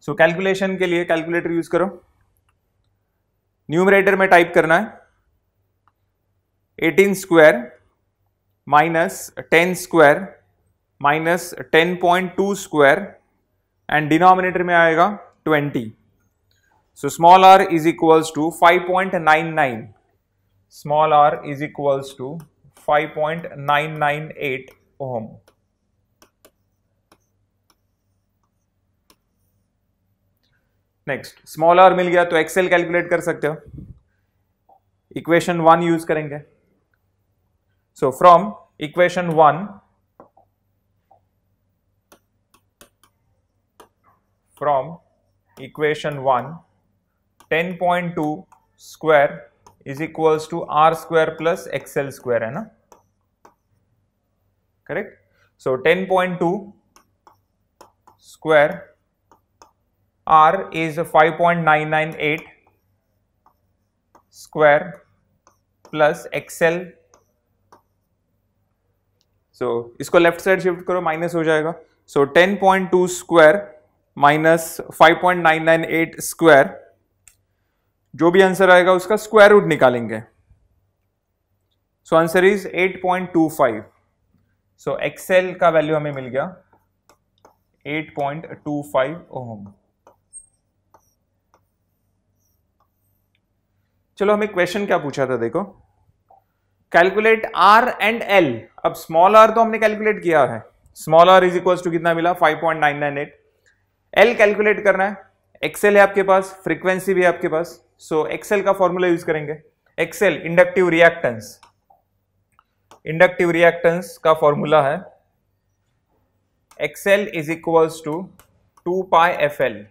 सो so, कैलकुलेशन के लिए कैलकुलेटर यूज करो न्यूमरेटर में टाइप करना है eighteen square minus ten square minus ten point two square and denominator में आएगा twenty so small R is equals to five point nine nine small r is equals to 5.998 ohm. Next small R मिल गया तो एक्सेल कैलकुलेट कर सकते हो इक्वेशन वन यूज करेंगे so from equation one from equation one 10.2 square is equals to R square plus XL square है ना correct so ten point two square R is five point nine nine eight square plus XL so इसको लेफ्ट साइड शिफ्ट करो माइनस हो जाएगा so ten point two square minus five point nine nine eight square जो भी आंसर आएगा उसका स्क्वायर रूट निकालेंगे so answer is 8.25 so XL का वैल्यू हमें मिल गया 8.25 पॉइंट ओम चलो हमें क्वेश्चन क्या पूछा था देखो कैलकुलेट आर एंड एल अब स्मॉल आर तो हमने कैलकुलेट किया है small R is equal to कितना मिला 5.998 एल कैलकुलेट करना है एक्सेल है आपके पास फ्रीक्वेंसी भी है आपके पास सो एक्सेल का फॉर्मूला यूज करेंगे XL inductive reactance inductive reactance का फॉर्मूला है XL is equals to two pi F L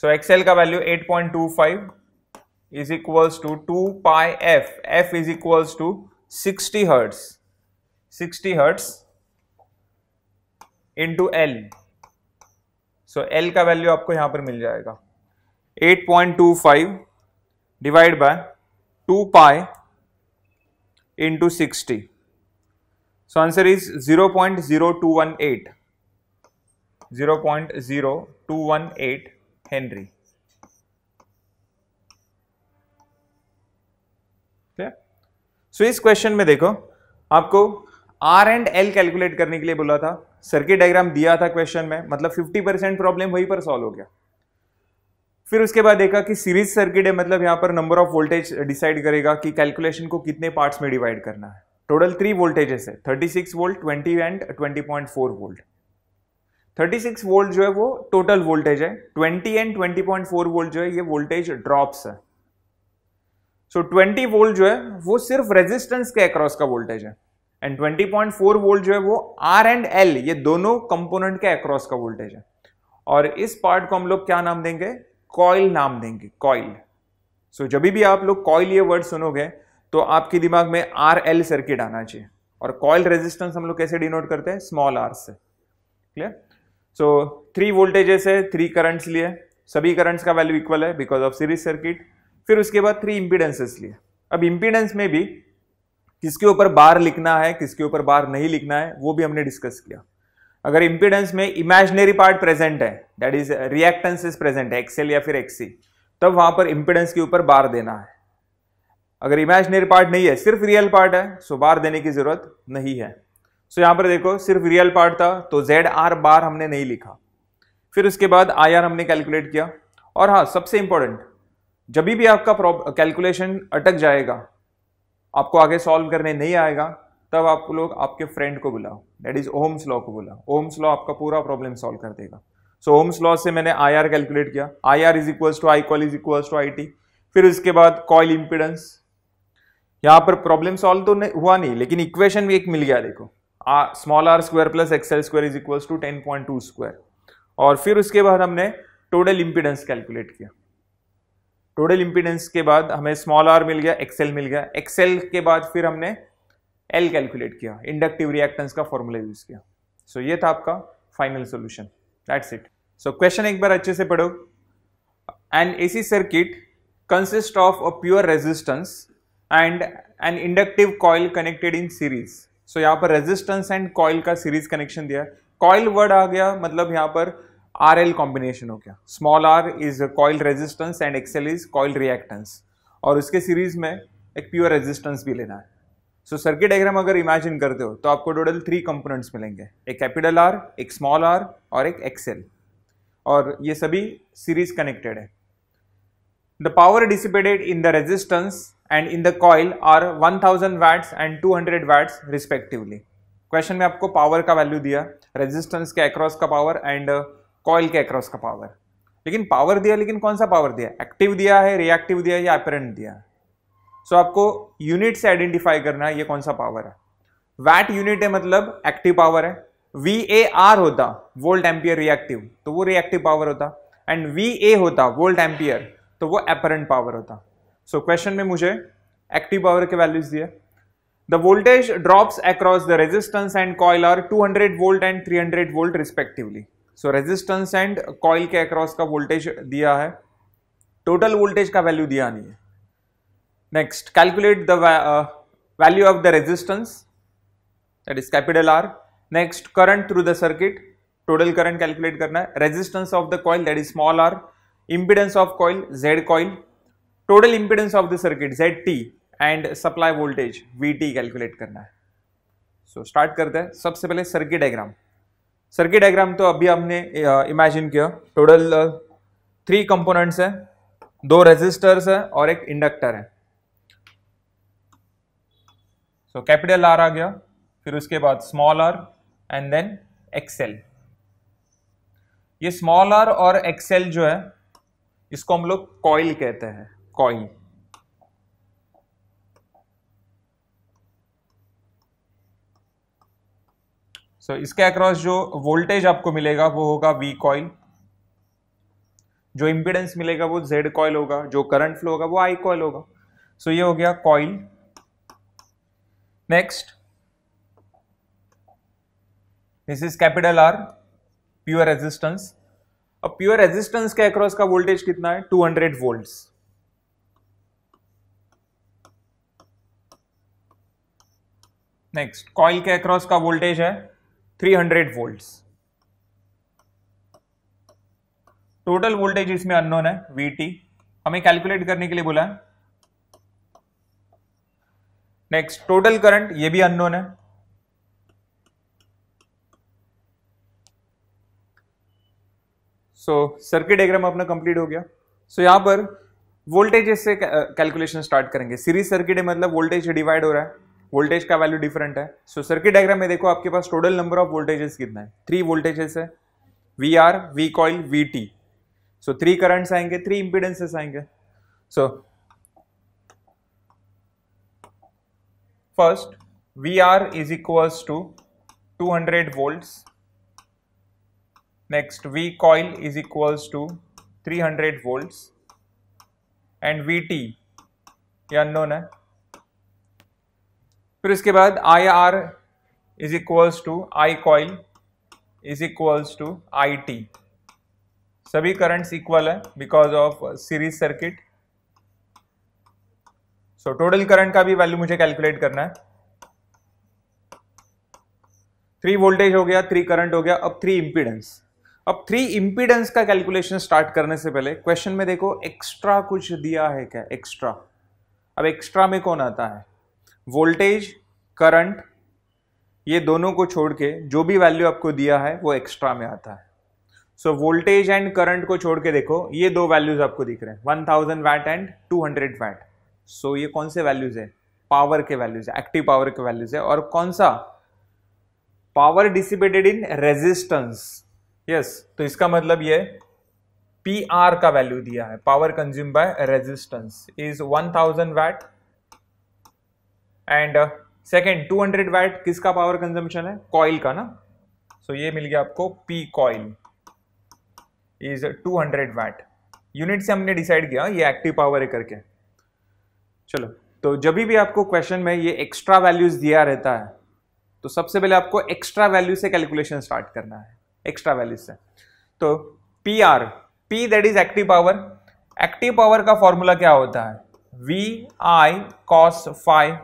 so XL का value 8.25 is equals to two pi F F is equals to 60 hertz hertz hertz into L so L का वैल्यू आपको यहां पर मिल जाएगा 8.25 divide by 2 pi into 60. So answer is 0.0218, 0.0218 Henry सो इस क्वेश्चन में देखो आपको आर एंड एल कैलकुलेट करने के लिए बोला था सर्किट डायग्राम दिया था क्वेश्चन में मतलब 50 परसेंट प्रॉब्लम वहीं पर सॉल्व हो गया फिर उसके बाद देखा कि सीरीज सर्किट है मतलब यहाँ पर नंबर ऑफ वोल्टेज डिसाइड करेगा कि कैलकुलेशन को कितने पार्ट्स में डिवाइड करना है टोटल थ्री वोल्टेजेस है 36 वोल्ट 20 एंड 20.4 वोल्ट 36 वोल्ट जो है वो टोटल वोल्टेज है 20 एंड 20.4 वोल्ट जो है ये वोल्टेज ड्रॉप्स है सो so 20 वोल्ट जो है वो सिर्फ रेजिस्टेंस के अक्रॉस का वोल्टेज है एंड 20.4 वोल्ट जो है वो आर एंड एल ये दोनों कंपोनेंट के अक्रॉस का वोल्टेज है और इस पार्ट को हम लोग क्या नाम देंगे कॉयल नाम देंगे कॉयल सो जब भी आप लोग कॉयल ये वर्ड सुनोगे तो आपके दिमाग में आर एल सर्किट आना चाहिए और कॉयल रेजिस्टेंस हम लोग कैसे डिनोट करते हैं स्मॉल आर से क्लियर सो थ्री वोल्टेजेस है थ्री करंट्स लिए सभी करंट्स का वैल्यू इक्वल है बिकॉज ऑफ सीरीज सर्किट फिर उसके बाद थ्री इम्पीडेंसेस लिए अब इम्पीडेंस में भी किसके ऊपर बार लिखना है किसके ऊपर बार नहीं लिखना है वो भी हमने डिस्कस किया अगर इंपीडेंस में इमेजनरी पार्ट प्रेजेंट है that is reactance is present है एक्सेल या फिर एक्सी तब वहां पर इंपीडेंस के ऊपर बार देना है अगर इमेजनरी पार्ट नहीं है सिर्फ रियल पार्ट है सो बार देने की जरूरत नहीं है सो यहां यहाँ पर देखो सिर्फ रियल पार्ट था तो जेड आर बार हमने नहीं लिखा फिर उसके बाद आई आर हमने कैलकुलेट किया और हाँ सबसे इंपॉर्टेंट जब भी आपका कैलकुलेशन अटक जाएगा आपको आगे सॉल्व करने नहीं आएगा तब आप लोग आपके फ्रेंड को बुलाओ दैट इज ओम्स लॉ को बुलाओ ओम्स लॉ आपका पूरा प्रॉब्लम सॉल्व कर देगा सो ओम्स लॉ से मैंने आई आर कैलकुलेट किया I R is equals to I coil is equals to I T फिर उसके बाद कॉल इम्पिडेंस यहाँ पर प्रॉब्लम सॉल्व तो नहीं हुआ नहीं लेकिन इक्वेशन भी एक मिल गया देखो small R square plus XL square is equals to ten point two square और फिर उसके बाद हमने टोटल इम्पिडेंस कैलकुलेट किया टोटल इम्पिडेंस के बाद हमें स्मॉल आर मिल गया एक्सएल मिल गया एक्सएल के बाद फिर हमने एल कैलकुलेट किया इंडक्टिव रिएक्टेंस का फॉर्मूला यूज किया सो so, ये था आपका final solution that's it so question एक बार अच्छे से पढ़ो an A C circuit consist of a pure resistance and an inductive coil connected in series so यहाँ पर रेजिस्टेंस एंड कॉयल का सीरीज कनेक्शन दिया कॉयल वर्ड आ गया मतलब यहाँ पर आर एल कॉम्बिनेशन हो गया small R is coil resistance and XL is coil reactance और उसके सीरीज में एक प्योर रेजिस्टेंस भी लेना है सो सर्किट डायग्राम अगर इमेजिन करते हो तो आपको टोटल थ्री कंपोनेंट्स मिलेंगे एक कैपिटल आर एक स्मॉल आर और एक एक्सेल और ये सभी सीरीज कनेक्टेड है the power dissipated in the resistance and in the coil are 1000 watts and 200 watts respectively question में आपको पावर का वैल्यू दिया रेजिस्टेंस के अक्रॉस का पावर एंड कॉइल के अक्रॉस का पावर लेकिन पावर दिया लेकिन कौन सा पावर दिया एक्टिव दिया है रिएक्टिव दिया है या अपेरेंट दिया है सो so, आपको यूनिट से आइडेंटिफाई करना है ये कौन सा पावर है वैट यूनिट है मतलब एक्टिव पावर है वी ए आर होता वोल्ट एम्पियर रिएक्टिव तो वो रिएक्टिव पावर होता एंड वी ए होता वोल्ट एम्पियर तो वो एपरेंट पावर होता सो so, क्वेश्चन में मुझे एक्टिव पावर के वैल्यूज दिए the voltage drops across the resistance and coil are 200 volt and 300 volt respectively so resistance and coil के अक्रॉस का वोल्टेज दिया है टोटल वोल्टेज का वैल्यू दिया नहीं है Next, calculate the va uh, value of the resistance that is capital R. Next, current through the circuit, total current calculate karna hai. Resistance of the coil that is small r, impedance of coil Z coil, total impedance of the circuit ZT and supply voltage VT calculate karna hai. So start karte हैं. Sabse pehle circuit diagram. Circuit diagram to abhi humne uh, imagine kiya. Total uh, three components hai. दो रेजिस्टर्स है और एक इंडक्टर है सो कैपिटल आर आ गया फिर उसके बाद small R and then XL ये स्मॉल आर और एक्सेल जो है इसको हम लोग कॉइल कहते हैं कॉइल सो इसके अक्रॉस जो वोल्टेज आपको मिलेगा वो होगा वी कॉइल जो इंपिडेंस मिलेगा वो जेड कॉइल होगा जो करंट फ्लो होगा वो आई कॉइल होगा सो so, ये हो गया coil Next, this is capital R, pure resistance. अब प्योर रेजिस्टेंस के अक्रॉस का वोल्टेज कितना है 200 वोल्ट नेक्स्ट कॉइल के अक्रॉस का वोल्टेज है 300 वोल्ट टोटल वोल्टेज इसमें अननोन है वी हमें कैलकुलेट करने के लिए बोला है नेक्स्ट टोटल करंट ये भी अननोन है सो सर्किट डायग्राम अपना कंप्लीट हो गया सो so, यहां पर वोल्टेज से कैलकुलेशन स्टार्ट uh, करेंगे सीरीज सर्किट है मतलब वोल्टेज डिवाइड हो रहा है वोल्टेज का वैल्यू डिफरेंट है सो सर्किट डायग्राम में देखो आपके पास टोटल नंबर ऑफ वोल्टेजेस कितना है थ्री वोल्टेजेस है V R V coil V T so three currents आएंगे थ्री इंपीडेंसेस आएंगे so first VR is equals to 200 volts. Next V coil is equals to 300 volts and VT ye unknown hai fir iske baad ir is equals to i coil is equals to it सभी करंट्स इक्वल है because of series circuit so total current का भी वैल्यू मुझे कैलकुलेट करना है थ्री वोल्टेज हो गया थ्री करंट हो गया अब थ्री इंपीडेंस अब थ्री इंपीडेंस का कैलकुलेशन स्टार्ट करने से पहले क्वेश्चन में देखो एक्स्ट्रा कुछ दिया है क्या एक्स्ट्रा अब एक्स्ट्रा में कौन आता है वोल्टेज करंट ये दोनों को छोड़ के जो भी वैल्यू आपको दिया है वो एक्स्ट्रा में आता है सो वोल्टेज एंड करंट को छोड़ के देखो ये दो वैल्यूज आपको दिख रहे हैं 1000 watt and 200 watt so so, ये कौन से वैल्यूज है पावर के वैल्यूज है एक्टिव पावर के वैल्यूज है और कौन सा power dissipated in resistance yes तो इसका मतलब ये पी आर का वैल्यू दिया है power consume by resistance is 1000 watt and second 200 watt किसका पावर कंजम्पशन है कॉइल का ना सो so, ये मिल गया आपको P coil is 200 watt unit से हमने डिसाइड किया ये एक्टिव पावर है करके चलो तो जब भी आपको क्वेश्चन में ये एक्स्ट्रा वैल्यूज दिया रहता है तो सबसे पहले आपको एक्स्ट्रा वैल्यू से कैलकुलेशन स्टार्ट करना है एक्स्ट्रा वैल्यू से तो P R P that is active power active power का फॉर्मूला क्या होता है V I cos phi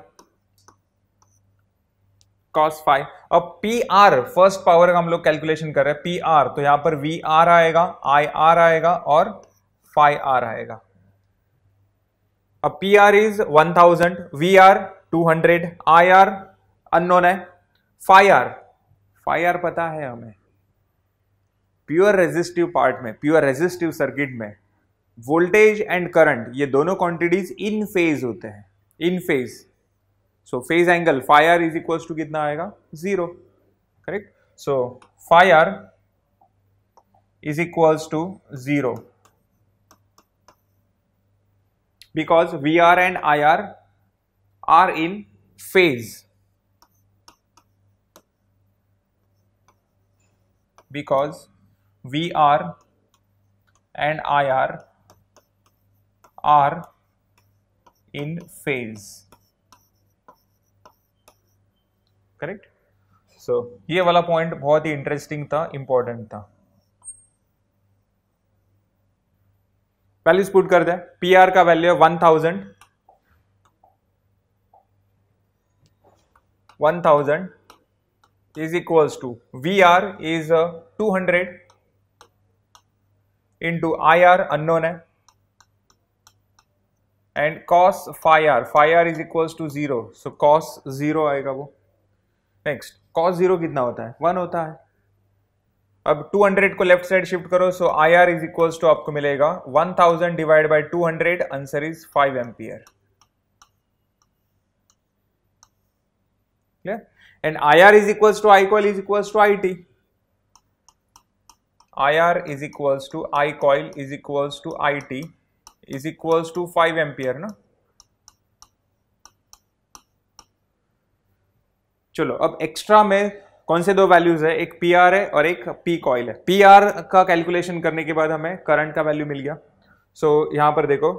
cos phi अब पी आर फर्स्ट पावर का हम लोग कैलकुलेशन कर रहे हैं पी आर तो यहां पर वी आर आएगा आई आर आएगा और फाइव आर आएगा अब P R is one thousand V R two hundred I R unknown है फाइव आर फाइव आर पता है हमें प्योर रेजिस्टिव पार्ट में प्योर रेजिस्टिव सर्किट में वोल्टेज एंड करंट ये दोनों क्वांटिटीज इन फेज होते हैं in phase so phase angle phi R is equal to कितना आएगा zero correct so phi R is equals to zero because VR and IR are in phase because VR and IR are in phase Correct. so, ये वाला पॉइंट बहुत interesting इंटरेस्टिंग था इम्पोर्टेंट था पहले इस पुट करते हैं पी का वैल्यू है one thousand one thousand is equals to V R is two hundred into I R unknown है and cos phi R phi R is equals to zero so cos zero आएगा वो नेक्स्ट कॉस जीरो कितना होता है वन होता है अब 200 को लेफ्ट साइड शिफ्ट करो so I R is equals to आपको मिलेगा 1000 thousand divide by two answer is 5 ampere clear and I R is equals to I coil is equals to I T I R is equals to I coil is equals to I T is equals to five ampere ना चलो अब एक्स्ट्रा में कौन से दो वैल्यूज है एक पी आर है और एक पी कॉयल है पी आर का कैलकुलेशन करने के बाद हमें करंट का वैल्यू मिल गया सो so, यहाँ पर देखो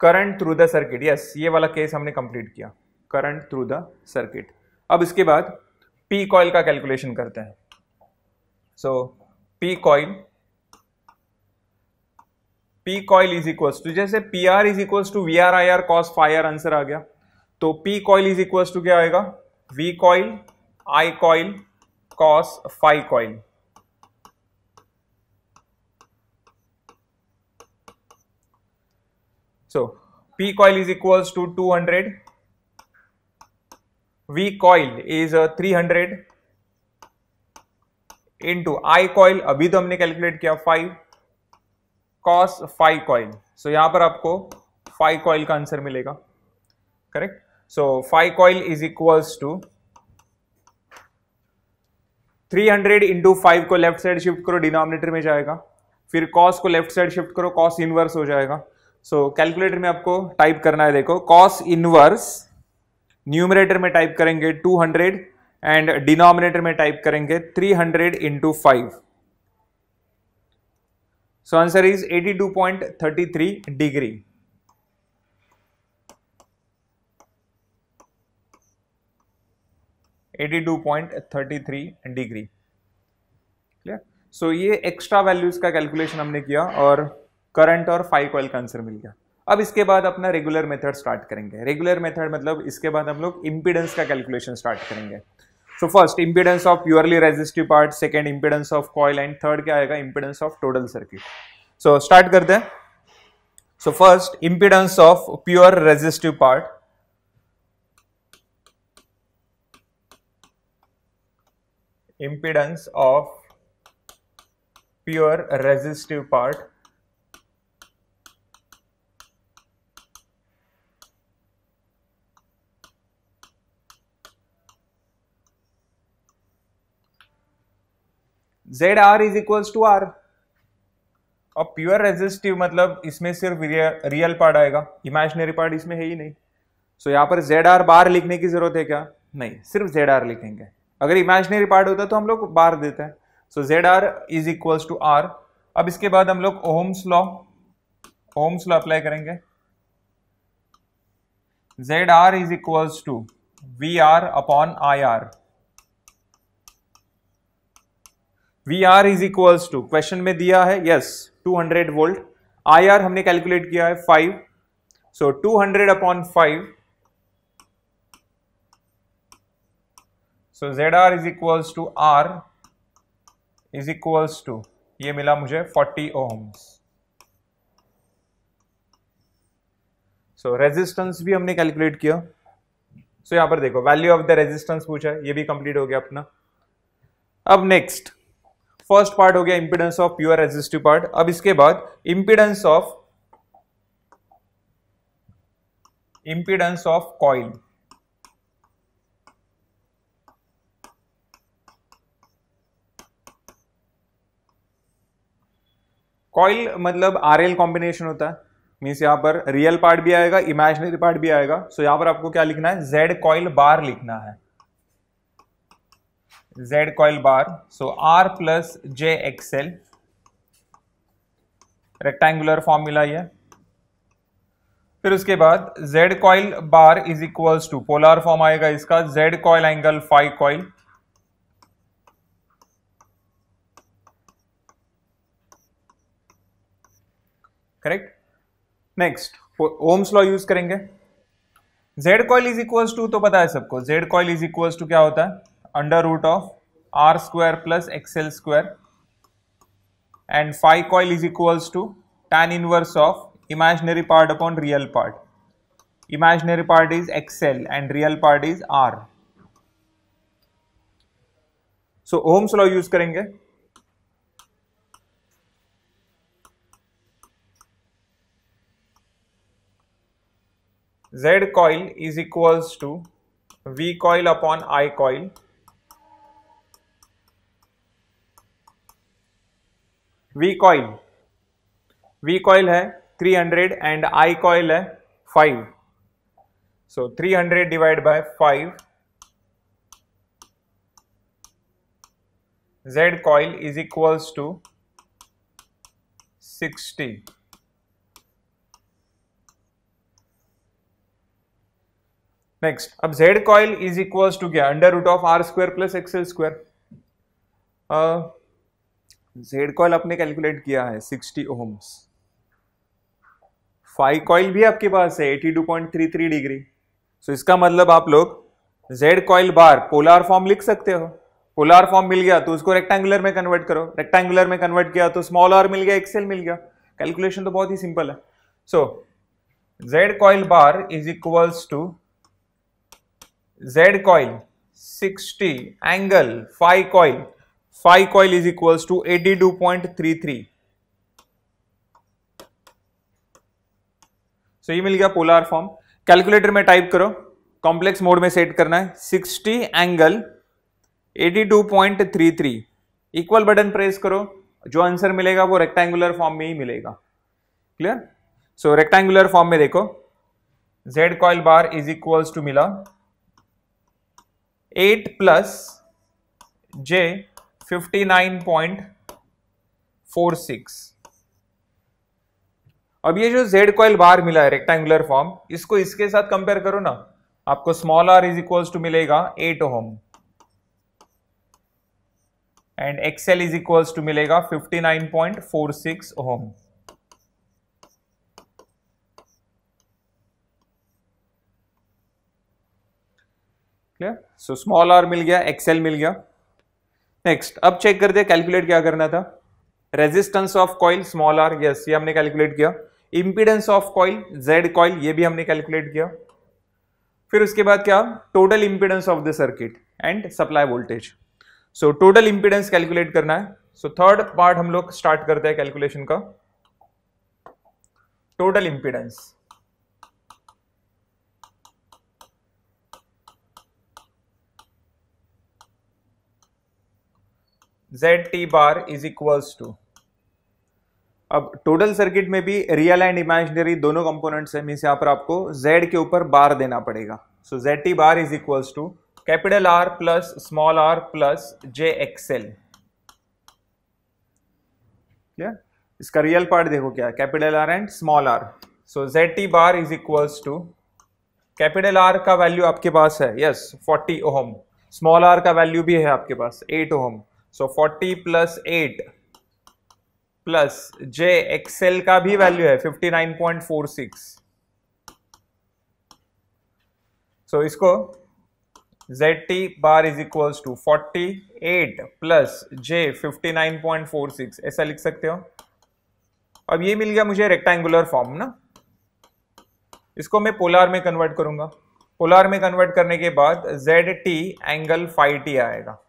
current through the circuit yes ये वाला केस हमने कंप्लीट किया करंट थ्रू द सर्किट अब इसके बाद पी कॉयल का कैलकुलेशन करते हैं so P coil P coil is equals to जैसे P R is equals to V R I R cos phi answer आ गया तो P coil is equals to क्या आएगा V coil I coil cos phi coil. So P coil is equals to 200, V coil is uh, 300 into I coil अभी तो हमने कैलकुलेट किया 5 cos phi coil. So यहाँ पर आपको phi coil का आंसर मिलेगा correct? So phi coil is equals to three hundred into five को लेफ्ट साइड शिफ्ट करो डिनोमिनेटर में जाएगा फिर कॉस को लेफ्ट साइड शिफ्ट करो कॉस इनवर्स हो जाएगा सो so, कैलकुलेटर में आपको टाइप करना है देखो कॉस इनवर्स न्यूमरेटर में टाइप करेंगे 200 एंड डिनोमिनेटर में टाइप करेंगे 300 hundred into five so answer is 82.33 degree 82.33 degree clear so ये एक्स्ट्रा वैल्यूज का कैलकुलेशन हमने किया और करंट और फाइव कॉल का आंसर मिल गया अब इसके बाद अपना रेगुलर मेथड स्टार्ट करेंगे रेगुलर मेथड मतलब इसके बाद हम लोग इम्पीडेंस का कैलकुलेशन स्टार्ट करेंगे so first impedance of purely resistive part second impedance of coil and third क्या आएगा impedance of total circuit so start करते हैं so first impedance of pure resistive part impedance of pure resistive part Z R is equals to R और प्योर रेजिस्टिव मतलब इसमें सिर्फ रियल पार्ट आएगा इमेजनरी पार्ट इसमें है ही नहीं सो so, यहां पर जेड आर बार लिखने की जरूरत है क्या नहीं सिर्फ जेड आर लिखेंगे अगर इमेजनरी पार्ट होता तो हम लोग बार देते हैं so Z R is equals to R अब इसके बाद हम लोग Ohm's law Ohm's law apply करेंगे Z R is equals to V R upon I R V R is equals to question में दिया है यस 200 वोल्ट आई आर हमने कैलकुलेट किया है 5 so so 200 upon five so Z R is equals to R is equals to ये मिला मुझे 40 ओम्स सो रेजिस्टेंस भी हमने कैलकुलेट किया सो so, यहां पर देखो वैल्यू ऑफ द रेजिस्टेंस पूछा ये भी कंप्लीट हो गया अपना अब नेक्स्ट फर्स्ट पार्ट हो गया impedance of pure resistive part अब इसके बाद impedance of impedance of coil coil मतलब आर एल कॉम्बिनेशन होता है मीन्स यहाँ पर रियल पार्ट भी आएगा इमेजनरी पार्ट भी आएगा सो so यहाँ पर आपको क्या लिखना है जेड कॉइल बार लिखना है Z coil bar so R plus J XL rectangular formula ये फिर उसके बाद Z coil bar is equals to polar form आएगा इसका Z coil angle five coil correct next Ohm's law use करेंगे Z coil is equal to तो पता है सबको Z coil is equal to क्या होता है under root of R square plus XL square and five coil is equal to ten inverse of imaginary part upon real part Imaginary part is XL and real part is R so Ohm's law use करेंगे Z coil is equals to V coil upon I coil V coil V coil hai 300 and I coil hai 5 so, 300 divided by 5 Z coil is equals to next अब Z coil is equal to क्या under root of R square plus XL square Z coil आपने कैलकुलेट किया है 60 ओम्स फाइव कॉइल भी आपके पास है 82.33 डिग्री सो so, इसका मतलब आप लोग Z coil bar polar form लिख सकते हो पोलर फॉर्म मिल गया तो उसको रेक्टेंगुलर में कन्वर्ट करो रेक्टेंगुलर में कन्वर्ट किया तो स्मॉल आर मिल गया एक्सेल मिल गया कैलकुलेशन तो बहुत ही सिंपल है so Z coil bar is equals to Z coil 60 angle phi coil phi coil is equals to 82.33 so so, ये मिल गया पोलर फॉर्म कैलकुलेटर में टाइप करो कॉम्प्लेक्स मोड में सेट करना है 60 एंगल 82.33 इक्वल बटन प्रेस करो जो आंसर मिलेगा वो रेक्टेंगुलर फॉर्म में ही मिलेगा क्लियर सो रेक्टेंगुलर फॉर्म में देखो Z coil bar is equals to मिला eight plus J fifty nine point four six अब ये जो जेड कॉयल बार मिला है रेक्टेंगुलर फॉर्म इसको इसके साथ कंपेयर करो ना आपको small R is equal to मिलेगा eight ohm and XL is equal to मिलेगा fifty nine point four six ohm clear so small R मिल गया एक्सएल मिल गया नेक्स्ट अब चेक कर दिया कैलकुलेट क्या करना था resistance of coil small R yes ये हमने कैलकुलेट किया impedance of coil Z coil ये भी हमने कैलकुलेट किया फिर उसके बाद क्या total impedance of the circuit and supply voltage so total impedance calculate करना है सो थर्ड पार्ट हम लोग स्टार्ट करते हैं कैलकुलेशन का total impedance Z T bar is equals to अब टोटल सर्किट में भी रियल एंड इमेजिनरी दोनों कंपोनेंट्स है मीन्स यहां पर आपको जेड के ऊपर बार देना पड़ेगा so Z T bar is equals to capital R plus small R plus J XL clear इसका रियल पार्ट देखो क्या capital R and small R so Z T bar is equals to capital R का वैल्यू आपके पास है yes forty ohm small R का वैल्यू भी है आपके पास eight ohm so forty plus eight plus J XL का भी वैल्यू है fifty nine point four six so इसको Z T bar is equals to forty eight plus J fifty nine point four six ऐसा लिख सकते हो अब ये मिल गया मुझे रेक्टेंगुलर फॉर्म ना इसको मैं पोलार में कन्वर्ट करूंगा पोलार में कन्वर्ट करने के बाद Z T angle five T आएगा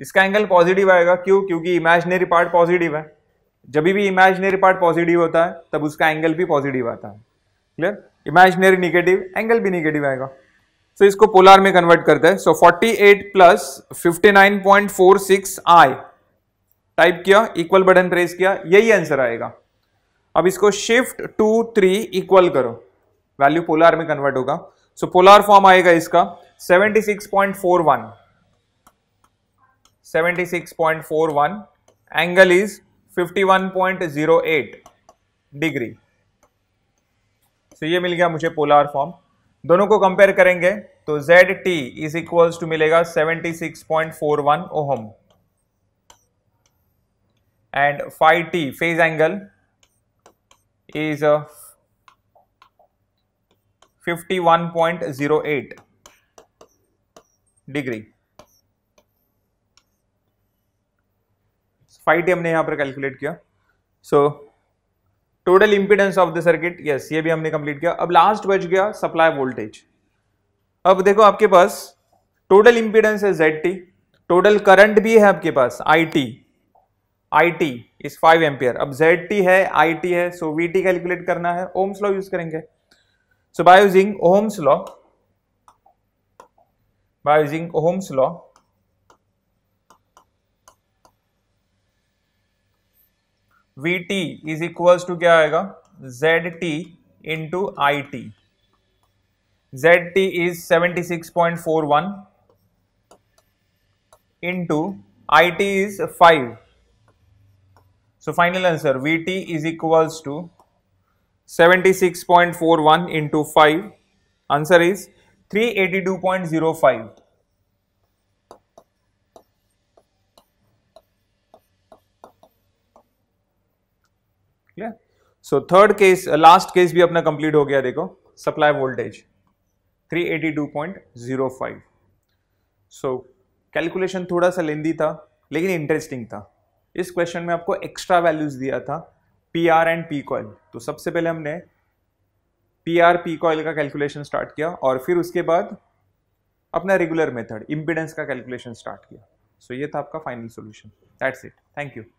इसका एंगल पॉजिटिव आएगा क्यों क्योंकि इमेजनरी पार्ट पॉजिटिव है जब भी इमेजनरी पार्ट पॉजिटिव होता है तब उसका एंगल भी पॉजिटिव आता है क्लियर इमेजनरी निगेटिव एंगल भी निगेटिव आएगा सो so, इसको पोलार में कन्वर्ट करते हैं so forty eight plus fifty I type किया इक्वल बटन प्रेस किया यही आंसर आएगा अब इसको शिफ्ट टू थ्री इक्वल करो वैल्यू पोलार में कन्वर्ट होगा सो पोलार फॉर्म आएगा इसका 76.41 76.41 angle is 51.08 डिग्री सो ये मिल गया मुझे पोलार फॉर्म दोनों को कंपेयर करेंगे तो Z T is equals to मिलेगा 76.41 ohm and five T phase angle is 51.08 degree five T हमने यहाँ पर कैलकुलेट किया so total impedance of the circuit yes ये भी हमने कंप्लीट किया अब लास्ट बच गया सप्लाई वोल्टेज अब देखो आपके पास टोटल इंपीडेंस है जेड टी टोटल करंट भी है आपके पास I T I T is five ampere अब जेड टी है आई टी है सो वी टी कैलकुलेट करना है ओम्स लॉ यूज करेंगे so by using Ohm's law by using Ohm's law V T is equals to क्या आएगा Z T into I T Z T is seventy six point four one into I T is five so final answer V T is equals to seventy six point four one into five answer is three eighty two point zero five so third case last case भी अपना कंप्लीट हो गया देखो सप्लाई वोल्टेज 382.05 सो कैलकुलेशन थोड़ा सा लेंदी था लेकिन इंटरेस्टिंग था इस क्वेश्चन में आपको एक्स्ट्रा वैल्यूज दिया था P R and P coil तो सबसे पहले हमने पी आर पी कॉयल का कैलकुलेशन स्टार्ट किया और फिर उसके बाद अपना रेगुलर मेथड इम्पिडेंस का कैलकुलेशन स्टार्ट किया सो so, ये था आपका final solution that's it thank you